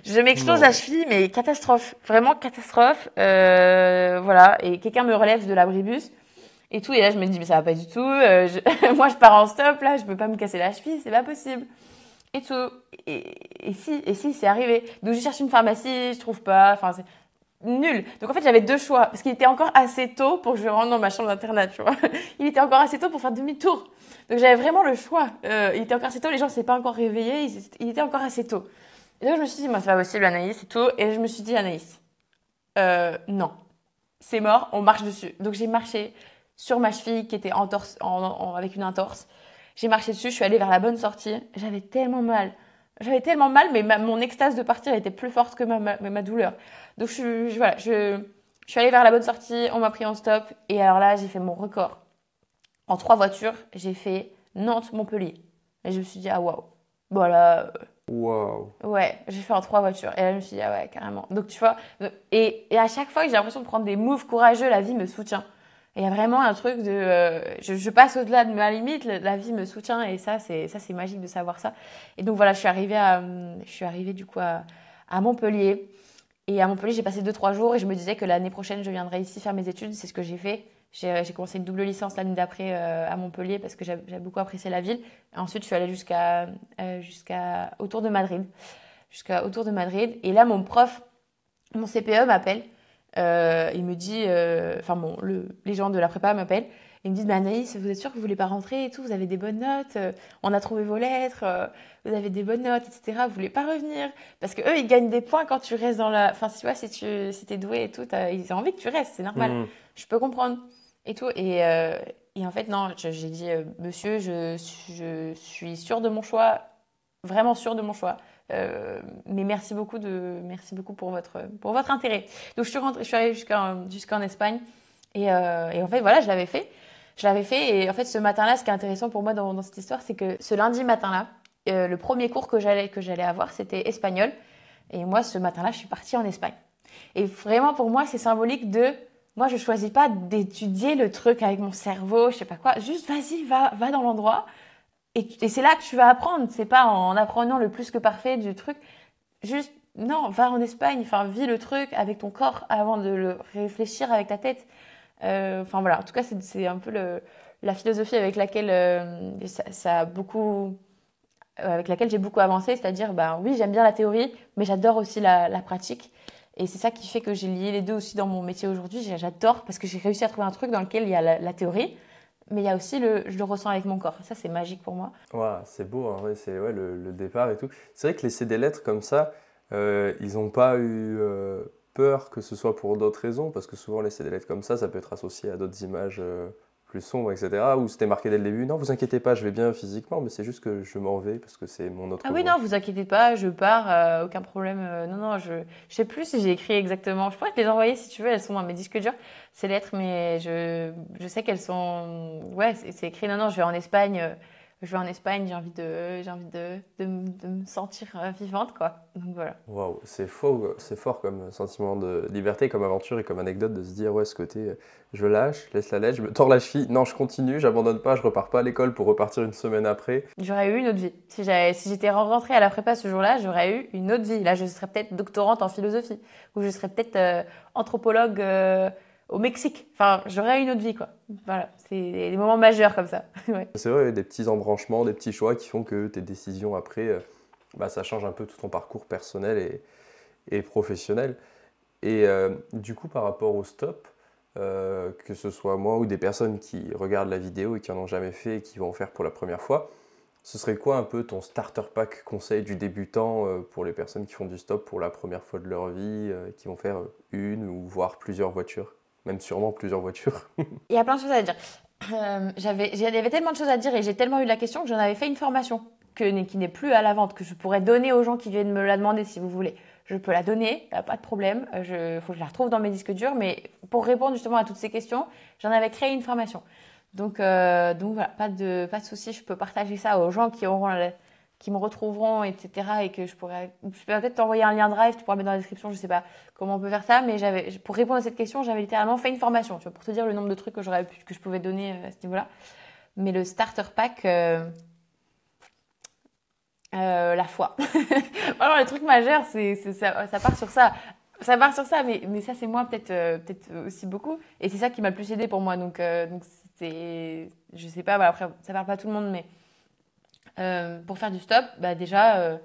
je m'explose la cheville mais catastrophe vraiment catastrophe euh, voilà et quelqu'un me relève de l'abribus et tout et là je me dis mais ça va pas du tout euh, <laughs> moi je pars en stop là je peux pas me casser la cheville c'est pas possible et tout. Et, si, et si, c'est arrivé. Donc je cherche une pharmacie, je trouve pas. Enfin, c'est nul. Donc en fait, j'avais deux choix parce qu'il était encore assez tôt pour que je rentre dans ma chambre d'internat, tu vois. <laughs> Il était encore assez tôt pour faire demi-tour. Donc j'avais vraiment le choix. Euh, il était encore assez tôt, les gens s'étaient pas encore réveillés, il, était encore assez tôt. Et donc je me suis dit, moi, c'est pas possible, Anaïs et tout. Et je me suis dit, Anaïs, euh, non, c'est mort, on marche dessus. Donc j'ai marché sur ma cheville qui était en avec une entorse. J'ai marché dessus, je suis allée vers la bonne sortie. J'avais tellement mal. J'avais tellement mal, mais mon extase de partir était plus forte que ma, douleur. Donc je, je, suis allée vers la bonne sortie, on m'a pris en stop. Et alors là, j'ai fait mon record. En trois voitures, j'ai fait Nantes-Montpellier. Et je me suis dit, ah waouh, voilà. Waouh Ouais, j'ai fait en trois voitures. Et là, je me suis dit, ah ouais, carrément. Donc, tu vois, et, et à chaque fois que j'ai l'impression de prendre des moves courageux, la vie me soutient il y a vraiment un truc de, euh, je, passe au-delà de ma limite, la vie me soutient et ça c'est ça c'est magique de savoir ça. Et donc voilà, je suis arrivée à, je suis arrivée du coup à, Montpellier et à Montpellier j'ai passé deux trois jours et je me disais que l'année prochaine je viendrai ici faire mes études, c'est ce que j'ai fait. J'ai commencé une double licence l'année d'après euh, à Montpellier parce que j'ai beaucoup apprécié la ville. ensuite je suis allée jusqu'à euh, jusqu'à autour de Madrid, jusqu'à autour de Madrid. Et là mon prof, mon CPE m'appelle euh, il me dit, euh, enfin bon, les gens de la prépa m'appellent. Ils me disent, bah Anaïs, vous êtes sûr que vous ne voulez pas rentrer et tout, vous avez des bonnes notes, euh, on a trouvé vos lettres, vous avez des bonnes notes, etc. Vous ne voulez pas revenir Parce que eux, ils gagnent des points quand tu restes dans la. Enfin, tu vois, si tu es doué et tout, ils ont envie que tu restes, c'est normal. Mmh. Je peux comprendre et tout. Et, en fait, non, j'ai dit, monsieur, je, je suis sûr de mon choix, vraiment sûr de mon choix. Euh, mais merci beaucoup, de, merci beaucoup pour, votre, pour votre intérêt. Donc je suis, rentrée, je suis arrivée jusqu'en Espagne et, euh, et, en fait voilà, je l'avais fait. Je l'avais fait et en fait ce matin-là, ce qui est intéressant pour moi dans, cette histoire, c'est que ce lundi matin-là, euh, le premier cours que j'allais avoir, c'était espagnol. Et moi, ce matin-là, je suis partie en Espagne. Et vraiment pour moi, c'est symbolique de moi, je choisis pas d'étudier le truc avec mon cerveau, je sais pas quoi. Juste, vas-y, va, va dans l'endroit. Et, c'est là que tu vas apprendre. C'est pas en apprenant le plus que parfait du truc. Juste, non, va en Espagne, enfin, vis le truc avec ton corps avant de le réfléchir avec ta tête. Euh, enfin, voilà. En tout cas, c'est un peu la philosophie avec laquelle euh, ça, a beaucoup euh, avec laquelle j'ai beaucoup avancé, c'est-à-dire, ben oui, j'aime bien la théorie, mais j'adore aussi la, pratique. Et c'est ça qui fait que j'ai lié les deux aussi dans mon métier aujourd'hui. J'adore parce que j'ai réussi à trouver un truc dans lequel il y a la théorie, mais il y a aussi le je le ressens avec mon corps. Ça, c'est magique pour moi. c'est beau, c'est ouais, le, départ et tout. C'est vrai que laisser des lettres comme ça, euh, ils n'ont pas eu euh, peur que ce soit pour d'autres raisons, parce que souvent laisser des lettres comme ça, ça peut être associé à d'autres images. Euh, plus sombre, etc. ou c'était marqué dès le début, non, vous inquiétez pas, je vais bien physiquement, mais c'est juste que je m'en vais parce que c'est mon autre. Ah oui, non, vous inquiétez pas, je pars, euh, aucun problème. Euh, non, non, je, je sais plus si j'ai écrit exactement. Je pourrais te les envoyer si tu veux, elles sont dans mes disques durs, ces lettres, mais je, je sais qu'elles sont. Ouais, c'est écrit, non, non, je vais en Espagne. Euh, je vais en Espagne, j'ai envie de, j'ai envie de, de, me sentir euh, vivante, quoi. Donc voilà. Waouh, c'est faux, c'est fort comme sentiment de liberté, comme aventure et comme anecdote de se dire ouais, ce côté, euh, je lâche, laisse la lettre, je me tords la cheville, non, je continue, j'abandonne pas, je repars pas à l'école pour repartir une semaine après. J'aurais eu une autre vie. Si j'avais, si j'étais rentrée à la prépa ce jour-là, j'aurais eu une autre vie. Là, je serais peut-être doctorante en philosophie ou je serais peut-être euh, anthropologue au Mexique. Enfin, j'aurais une autre vie, quoi. Voilà, c'est des moments majeurs comme ça. <laughs> C'est vrai, des petits embranchements, des petits choix qui font que tes décisions après, euh, bah, ça change un peu tout ton parcours personnel et, et professionnel. Et euh, du coup, par rapport au stop, euh, que ce soit moi ou des personnes qui regardent la vidéo et qui en ont jamais fait et qui vont en faire pour la première fois, ce serait quoi un peu ton starter pack conseil du débutant pour les personnes qui font du stop pour la première fois de leur vie, qui vont faire une ou voire plusieurs voitures même sûrement plusieurs voitures. <laughs> Il y a plein de choses à dire. Euh, j'avais, tellement de choses à dire et j'ai tellement eu de la question que j'en avais fait une formation que, qui n'est plus à la vente, que je pourrais donner aux gens qui viennent me la demander si vous voulez. Je peux la donner, pas de problème. Il euh, faut que je la retrouve dans mes disques durs. Mais pour répondre justement à toutes ces questions, j'en avais créé une formation. Donc, euh, donc voilà, pas de, pas de souci, je peux partager ça aux gens qui auront la, qui me retrouveront, etc. Et que je pourrais, je peut-être t'envoyer un lien Drive, tu pourras mettre dans la description, je sais pas comment on peut faire ça, mais j'avais, pour répondre à cette question, j'avais littéralement fait une formation, tu vois, pour te dire le nombre de trucs que j'aurais que je pouvais donner euh, à ce niveau-là. Mais le starter pack, euh, euh, la foi. Alors, <laughs> le truc majeur, c'est, ça, part sur ça. Ça part sur ça, mais, mais ça, c'est moi, peut-être, peut-être aussi beaucoup. Et c'est ça qui m'a le plus aidé pour moi. Donc, donc c'est, je sais pas, après, ça parle pas à tout le monde, mais euh, pour faire du stop, bah, déjà, euh,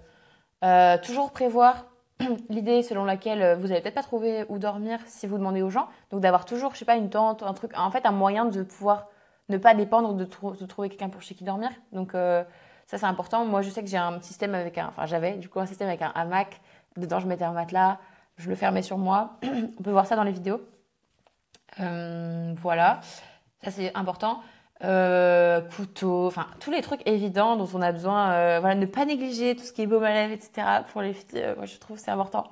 euh, toujours prévoir <clears throat> l'idée selon laquelle vous n'allez peut-être pas trouver où dormir si vous demandez aux gens. Donc d'avoir toujours, je sais pas, une tente, un truc, en fait un moyen de pouvoir ne pas dépendre de, trouver quelqu'un pour chez qui dormir. Donc ça c'est important. Moi je sais que j'ai un système avec un, enfin j'avais du coup un système avec un hamac. Dedans je mettais un matelas, je le fermais sur moi. <clears throat> On peut voir ça dans les vidéos. voilà, ça c'est important. Euh, couteau, enfin tous les trucs évidents dont on a besoin. Euh, voilà, ne pas négliger tout ce qui est baume à lèvres, etc. Pour les filles, euh, moi je trouve c'est important.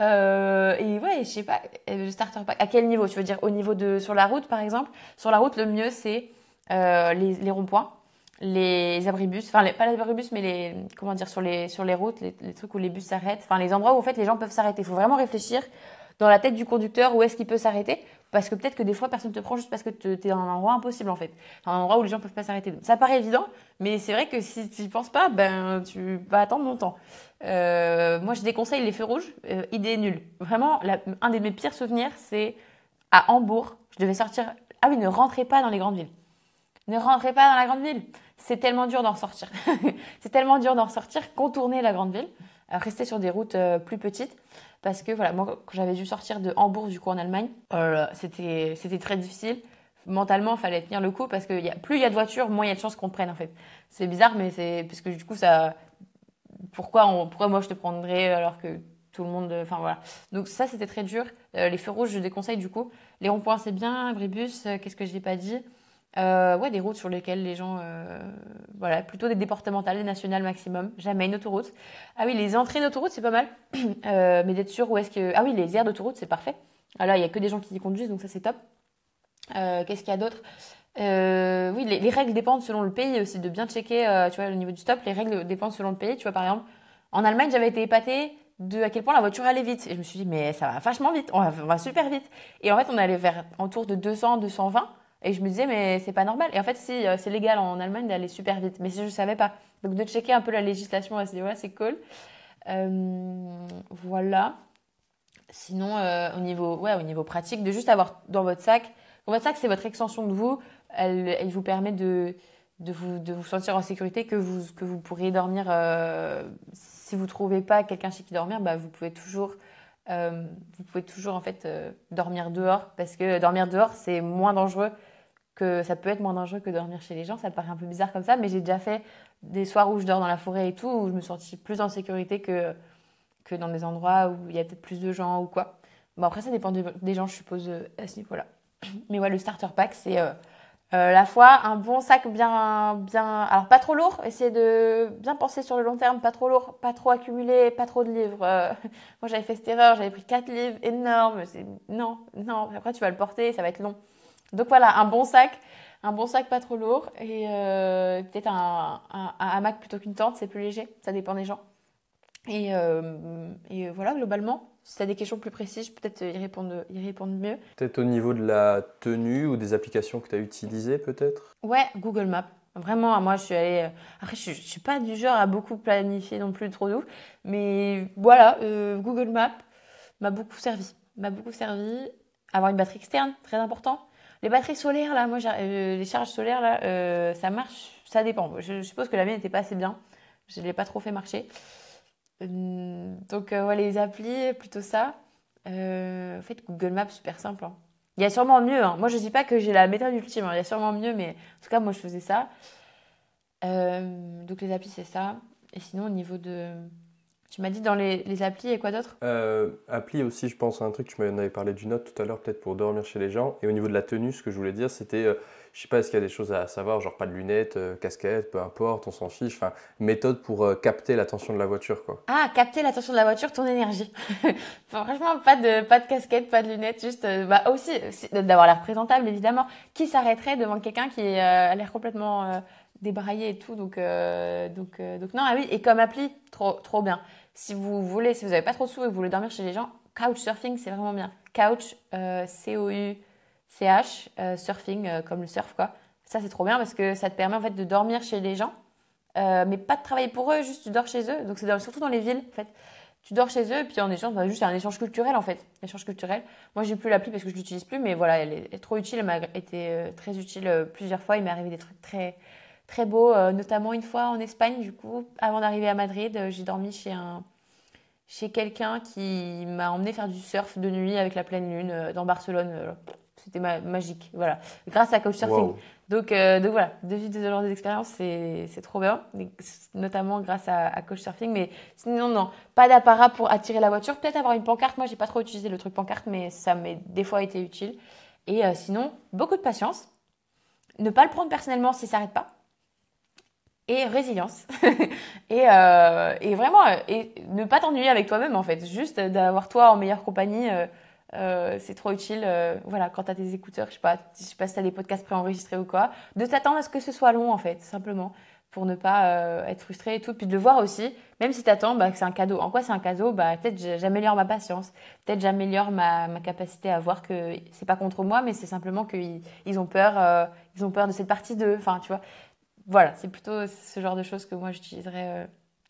et ouais, je sais pas, le starter pack. À quel niveau Tu veux dire au niveau de sur la route par exemple Sur la route, le mieux c'est les, les ronds-points, les abribus, enfin pas les abribus, mais les comment dire sur les sur les routes, les, les trucs où les bus s'arrêtent, enfin les endroits où en fait les gens peuvent s'arrêter. Il faut vraiment réfléchir dans la tête du conducteur où est-ce qu'il peut s'arrêter parce que peut-être que des fois, personne ne te prend juste parce que tu es dans un endroit impossible, en fait. Un endroit où les gens ne peuvent pas s'arrêter. Ça paraît évident, mais c'est vrai que si tu n'y penses pas, ben, tu vas attendre longtemps. Euh, moi, je déconseille les feux rouges, euh, idée nulle. Vraiment, un de mes pires souvenirs, c'est à Hambourg. Je devais sortir. Ah oui, ne rentrez pas dans les grandes villes. Ne rentrez pas dans la grande ville. C'est tellement dur d'en sortir. <laughs> c'est tellement dur d'en sortir. contourner la grande ville. Euh, rester sur des routes euh, plus petites. Parce que voilà, moi, quand j'avais dû sortir de Hambourg, du coup, en Allemagne, euh, c'était très difficile. Mentalement, il fallait tenir le coup parce que y a, plus il y a de voitures, moins il y a de chances qu'on prenne, en fait. C'est bizarre, mais c'est. Parce que du coup, ça. Pourquoi, moi je te prendrais alors que tout le monde. Enfin voilà. Donc ça, c'était très dur. les feux rouges, je déconseille du coup. Les ronds-points, c'est bien. Bribus, qu'est-ce que je n'ai pas dit euh, des routes sur lesquelles les gens. Euh, voilà, plutôt des départementales, des nationales maximum. Jamais une autoroute. Ah oui, les entrées d'autoroute, c'est pas mal. <clears throat> Euh, mais d'être sûr où est-ce que. Ah oui, les aires d'autoroute, c'est parfait. Alors, ah il n'y a que des gens qui y conduisent, donc ça, c'est top. Qu'est-ce qu'il y a d'autre Oui, les, règles dépendent selon le pays aussi, de bien checker, tu vois, au niveau du stop, les règles dépendent selon le pays. Tu vois, par exemple, en Allemagne, j'avais été épatée de à quel point la voiture allait vite. Et je me suis dit, mais ça va vachement vite, on va, super vite. Et en fait, on allait vers autour de 200, 220. Et je me disais, mais c'est pas normal. Et en fait, si, euh, c'est légal en Allemagne d'aller super vite. Mais si je savais pas. Donc, de checker un peu la législation se dire c'est cool. Euh, voilà. Sinon, euh, au, niveau, ouais, au niveau pratique, de juste avoir dans votre sac. Dans votre sac, c'est votre extension de vous. Elle, elle vous permet de, de, vous, de vous sentir en sécurité, que vous, que vous pourriez dormir. si vous ne trouvez pas quelqu'un chez qui dormir, bah, vous pouvez toujours. vous pouvez toujours en fait dormir dehors parce que dormir dehors c'est moins dangereux que ça peut être moins dangereux que dormir chez les gens. Ça paraît un peu bizarre comme ça, mais j'ai déjà fait des soirs où je dors dans la forêt et tout, où je me sentis plus en sécurité que, que dans des endroits où il y a peut-être plus de gens ou quoi. Bon, après, ça dépend des gens, je suppose, euh, à ce niveau-là. <clears throat> Mais ouais, le starter pack, c'est euh, euh, la fois un bon sac bien, bien. Alors, pas trop lourd, essayez de bien penser sur le long terme, pas trop lourd, pas trop accumulé, pas trop de livres. <laughs> moi, j'avais fait cette erreur, j'avais pris 4 livres énormes. Non, non, après, tu vas le porter, ça va être long. Donc voilà, un bon sac, un bon sac pas trop lourd et euh, peut-être un, hamac plutôt qu'une tente, c'est plus léger, ça dépend des gens. Et, euh, voilà, globalement, si tu as des questions plus précises, peut-être y euh, répondent mieux. Peut-être au niveau de la tenue ou des applications que tu as utilisées, peut-être Ouais, Google Maps. Vraiment, moi je suis allée. Après, je, ne suis pas du genre à beaucoup planifier non plus trop de mais voilà, Google Maps m'a beaucoup servi. M'a beaucoup servi. Avoir une batterie externe, très important. Les batteries solaires, là, moi, euh, les charges solaires, là, euh, ça marche, ça dépend. Je, suppose que la mienne n'était pas assez bien. Je ne l'ai pas trop fait marcher. Hum, donc, voilà euh, les applis, plutôt ça. en fait, Google Maps, super simple. Hein. Il y a sûrement mieux. Hein. Moi, je ne dis pas que j'ai la méthode ultime. Hein. Il y a sûrement mieux, mais en tout cas, moi, je faisais ça. donc, les applis, c'est ça. Et sinon, au niveau de tu m'as dit dans les, applis et quoi d'autre euh, Applis aussi, je pense à un truc, tu m'en avais parlé du note tout à l'heure, peut-être pour dormir chez les gens. Et au niveau de la tenue, ce que je voulais dire, c'était, je euh, je sais pas, est-ce qu'il y a des choses à savoir, genre pas de lunettes, euh, casquettes, casquette, peu importe, on s'en fiche. Enfin, méthode pour euh, capter l'attention de la voiture, quoi. Ah, capter l'attention de la voiture, ton énergie. <laughs> Franchement, pas de, pas de casquette, pas de lunettes, juste, bah aussi, d'avoir l'air présentable, évidemment. Qui s'arrêterait devant quelqu'un qui a l'air complètement débraillé et tout. Donc, donc, donc non, ah oui, et comme appli, trop, trop bien. Si vous voulez, si vous n'avez pas trop de sous et que vous voulez dormir chez les gens, couchsurfing, c'est vraiment bien. Couch, euh, C-O-U-C-H, euh, surfing, euh, comme le surf, quoi. Ça, c'est trop bien parce que ça te permet en fait de dormir chez les gens, euh, mais pas de travailler pour eux, juste tu dors chez eux. Donc, c'est surtout dans les villes, en fait. Tu dors chez eux, et puis en échange, bah, c'est juste un échange culturel, en fait. Échange culturel. Moi, j'ai plus l'appli parce que je l'utilise plus, mais voilà, elle est trop utile. Elle m'a été très utile plusieurs fois. Il m'est arrivé des trucs très très beau, euh, notamment une fois en Espagne, du coup, avant d'arriver à Madrid, euh, j'ai dormi chez un chez quelqu'un qui m'a emmené faire du surf de nuit avec la pleine lune euh, dans Barcelone. C'était magique, voilà, grâce à Couchsurfing. surfing. Donc, donc voilà, de vivre ce des d'expérience, c'est trop bien, notamment grâce à, coach Couchsurfing. Mais sinon, non, pas d'apparat pour attirer la voiture. Peut-être avoir une pancarte. Moi, j'ai pas trop utilisé le truc pancarte, mais ça m'a des fois été utile. Et sinon, beaucoup de patience. Ne pas le prendre personnellement s'il s'arrête pas et résilience. <laughs> et, euh, et, vraiment, euh, et ne pas t'ennuyer avec toi-même en fait. Juste d'avoir toi en meilleure compagnie, euh, c'est trop utile. voilà, quand t'as tes écouteurs, je sais pas, je sais pas si as des podcasts préenregistrés ou quoi, de t'attendre à ce que ce soit long en fait, simplement, pour ne pas être frustré et tout. Puis de le voir aussi, même si t'attends, bah, que c'est un cadeau. En quoi c'est un cadeau Bah peut-être j'améliore ma patience, peut-être j'améliore ma, ma, capacité à voir que c'est pas contre moi, mais c'est simplement qu'ils ils ont peur, ils ont peur de cette partie d'eux. Enfin, tu vois voilà, c'est plutôt ce genre de choses que moi j'utiliserais euh,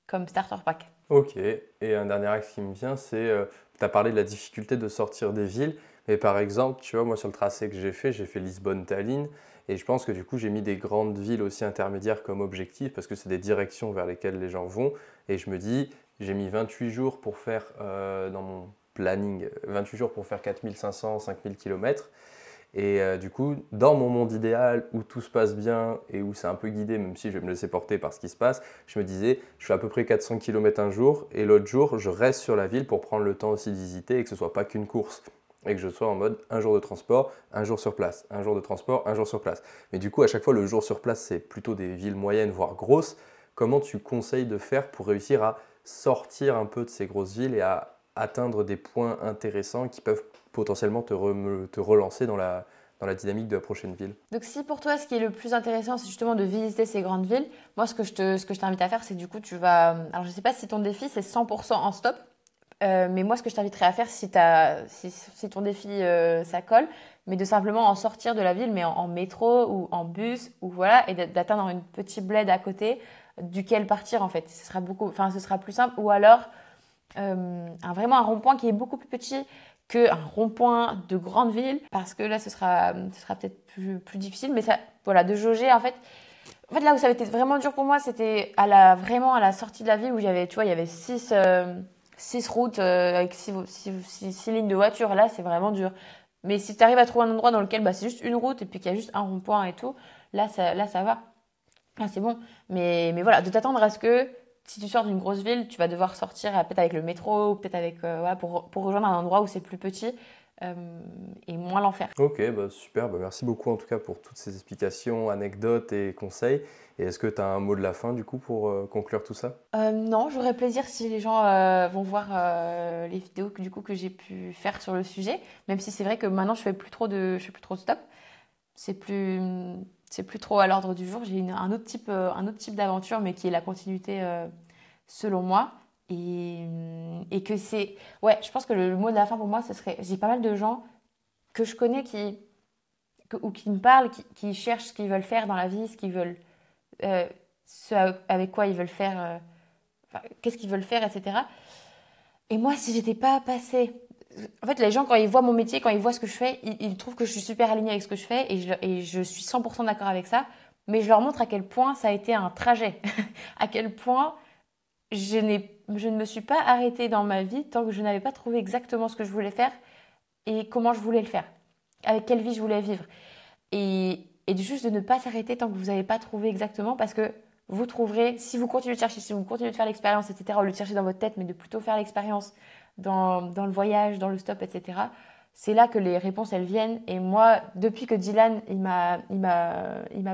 comme starter pack. Ok, et un dernier axe qui me vient, c'est, euh, tu as parlé de la difficulté de sortir des villes, mais par exemple, tu vois, moi sur le tracé que j'ai fait, j'ai fait Lisbonne-Tallinn, et je pense que du coup, j'ai mis des grandes villes aussi intermédiaires comme objectif, parce que c'est des directions vers lesquelles les gens vont, et je me dis, j'ai mis 28 jours pour faire, euh, dans mon planning, 28 jours pour faire 4500, 5000 km. Et euh, du coup, dans mon monde idéal où tout se passe bien et où c'est un peu guidé, même si je vais me laisser porter par ce qui se passe, je me disais, je fais à peu près 400 km un jour et l'autre jour, je reste sur la ville pour prendre le temps aussi de visiter et que ce ne soit pas qu'une course et que je sois en mode un jour de transport, un jour sur place, un jour de transport, un jour sur place. Mais du coup, à chaque fois, le jour sur place, c'est plutôt des villes moyennes, voire grosses. Comment tu conseilles de faire pour réussir à sortir un peu de ces grosses villes et à atteindre des points intéressants qui peuvent potentiellement te, te relancer dans la, dans la dynamique de la prochaine ville. Donc si pour toi ce qui est le plus intéressant c'est justement de visiter ces grandes villes, moi ce que je te, ce que je t'invite à faire c'est du coup tu vas... Alors je sais pas si ton défi c'est 100% en stop, euh, mais moi ce que je t'inviterais à faire si, as, si, si ton défi euh, ça colle, mais de simplement en sortir de la ville mais en, métro ou en bus ou voilà et d'atteindre une petite bled à côté duquel partir en fait. Ce sera beaucoup, enfin ce sera plus simple ou alors euh, un, vraiment un rond-point qui est beaucoup plus petit qu'un rond-point de grande ville, parce que là, ce sera, sera peut-être plus, difficile. Mais ça, voilà, de jauger, en fait, en fait, là où ça avait été vraiment dur pour moi, c'était à la, vraiment à la sortie de la ville où j'avais, tu vois, il y avait 6 euh, routes euh, avec 6 lignes de voitures, Là, c'est vraiment dur. Mais si tu arrives à trouver un endroit dans lequel bah, c'est juste une route et puis qu'il y a juste un rond-point et tout, là ça, là, ça va. ah c'est bon. Mais, mais voilà, de t'attendre à ce que si tu sors d'une grosse ville, tu vas devoir sortir euh, peut-être avec le métro ou peut-être avec euh, pour, pour, rejoindre un endroit où c'est plus petit euh, et moins l'enfer. Ok, bah, super. Bah, merci beaucoup en tout cas pour toutes ces explications, anecdotes et conseils. Et est-ce que tu as un mot de la fin du coup pour conclure tout ça Non, j'aurais plaisir si les gens vont voir les vidéos que, du coup que j'ai pu faire sur le sujet. Même si c'est vrai que maintenant je fais plus trop de, je fais plus trop de stop. C'est plus c'est plus trop à l'ordre du jour. J'ai un autre type, euh, un autre type d'aventure, mais qui est la continuité euh, selon moi. Mm, et, que c'est. Ouais, je pense que le, mot de la fin pour moi, ce serait. J'ai pas mal de gens que je connais qui. ou qui me parlent, qui, cherchent ce qu'ils veulent faire dans la vie, ce qu'ils veulent. Euh, ce avec quoi ils veulent faire. qu'est-ce qu'ils veulent faire, etc. Et moi, si j'étais pas passée en fait, les gens, quand ils voient mon métier, quand ils voient ce que je fais, ils, trouvent que je suis super alignée avec ce que je fais et je, suis 100% d'accord avec ça. Mais je leur montre à quel point ça a été un trajet, <laughs> à quel point je, ne me suis pas arrêtée dans ma vie tant que je n'avais pas trouvé exactement ce que je voulais faire et comment je voulais le faire, avec quelle vie je voulais vivre. Et, et juste de ne pas s'arrêter tant que vous n'avez pas trouvé exactement parce que vous trouverez, si vous continuez de chercher, si vous continuez de faire l'expérience, etc., au lieu de chercher dans votre tête, mais de plutôt faire l'expérience, dans, le voyage, dans le stop, etc. C'est là que les réponses, elles viennent. Et moi, depuis que Dylan, il m'a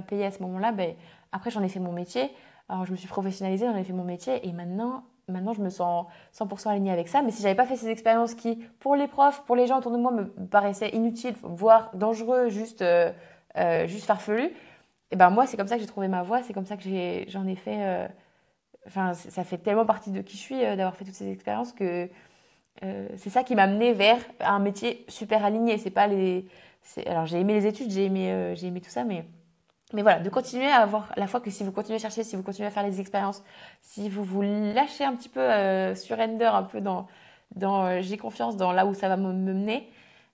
payé à ce moment-là, ben, après, j'en ai fait mon métier. Alors, je me suis professionnalisée, j'en ai fait mon métier. Et maintenant, maintenant je me sens 100% alignée avec ça. Mais si j'avais pas fait ces expériences qui, pour les profs, pour les gens autour de moi, me paraissaient inutiles, voire dangereux, juste, euh, euh, juste farfelues, et eh ben moi, c'est comme ça que j'ai trouvé ma voie, c'est comme ça que j'en ai, fait. Euh, enfin, ça fait tellement partie de qui je suis d'avoir fait toutes ces expériences que euh, c'est ça qui m'a amené vers un métier super aligné. C'est pas les. Alors j'ai aimé les études, j'ai aimé, euh, j'ai aimé tout ça, mais mais voilà, de continuer à avoir la foi que si vous continuez à chercher, si vous continuez à faire les expériences, si vous vous lâchez un petit peu euh, sur Ender un peu dans dans j'ai confiance dans là où ça va me mener,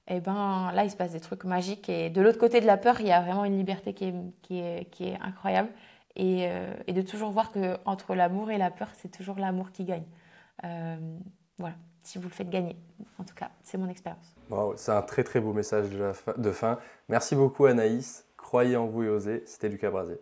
et eh ben là il se passe des trucs magiques. Et de l'autre côté de la peur, il y a vraiment une liberté qui est qui est, qui est incroyable. Et, et, de toujours voir que entre l'amour et la peur, c'est toujours l'amour qui gagne. voilà si vous le faites gagner. En tout cas, c'est mon expérience. Wow, c'est un très très beau message de, la fin, Merci beaucoup Anaïs. Croyez en vous et osez. C'était Lucas Brasé.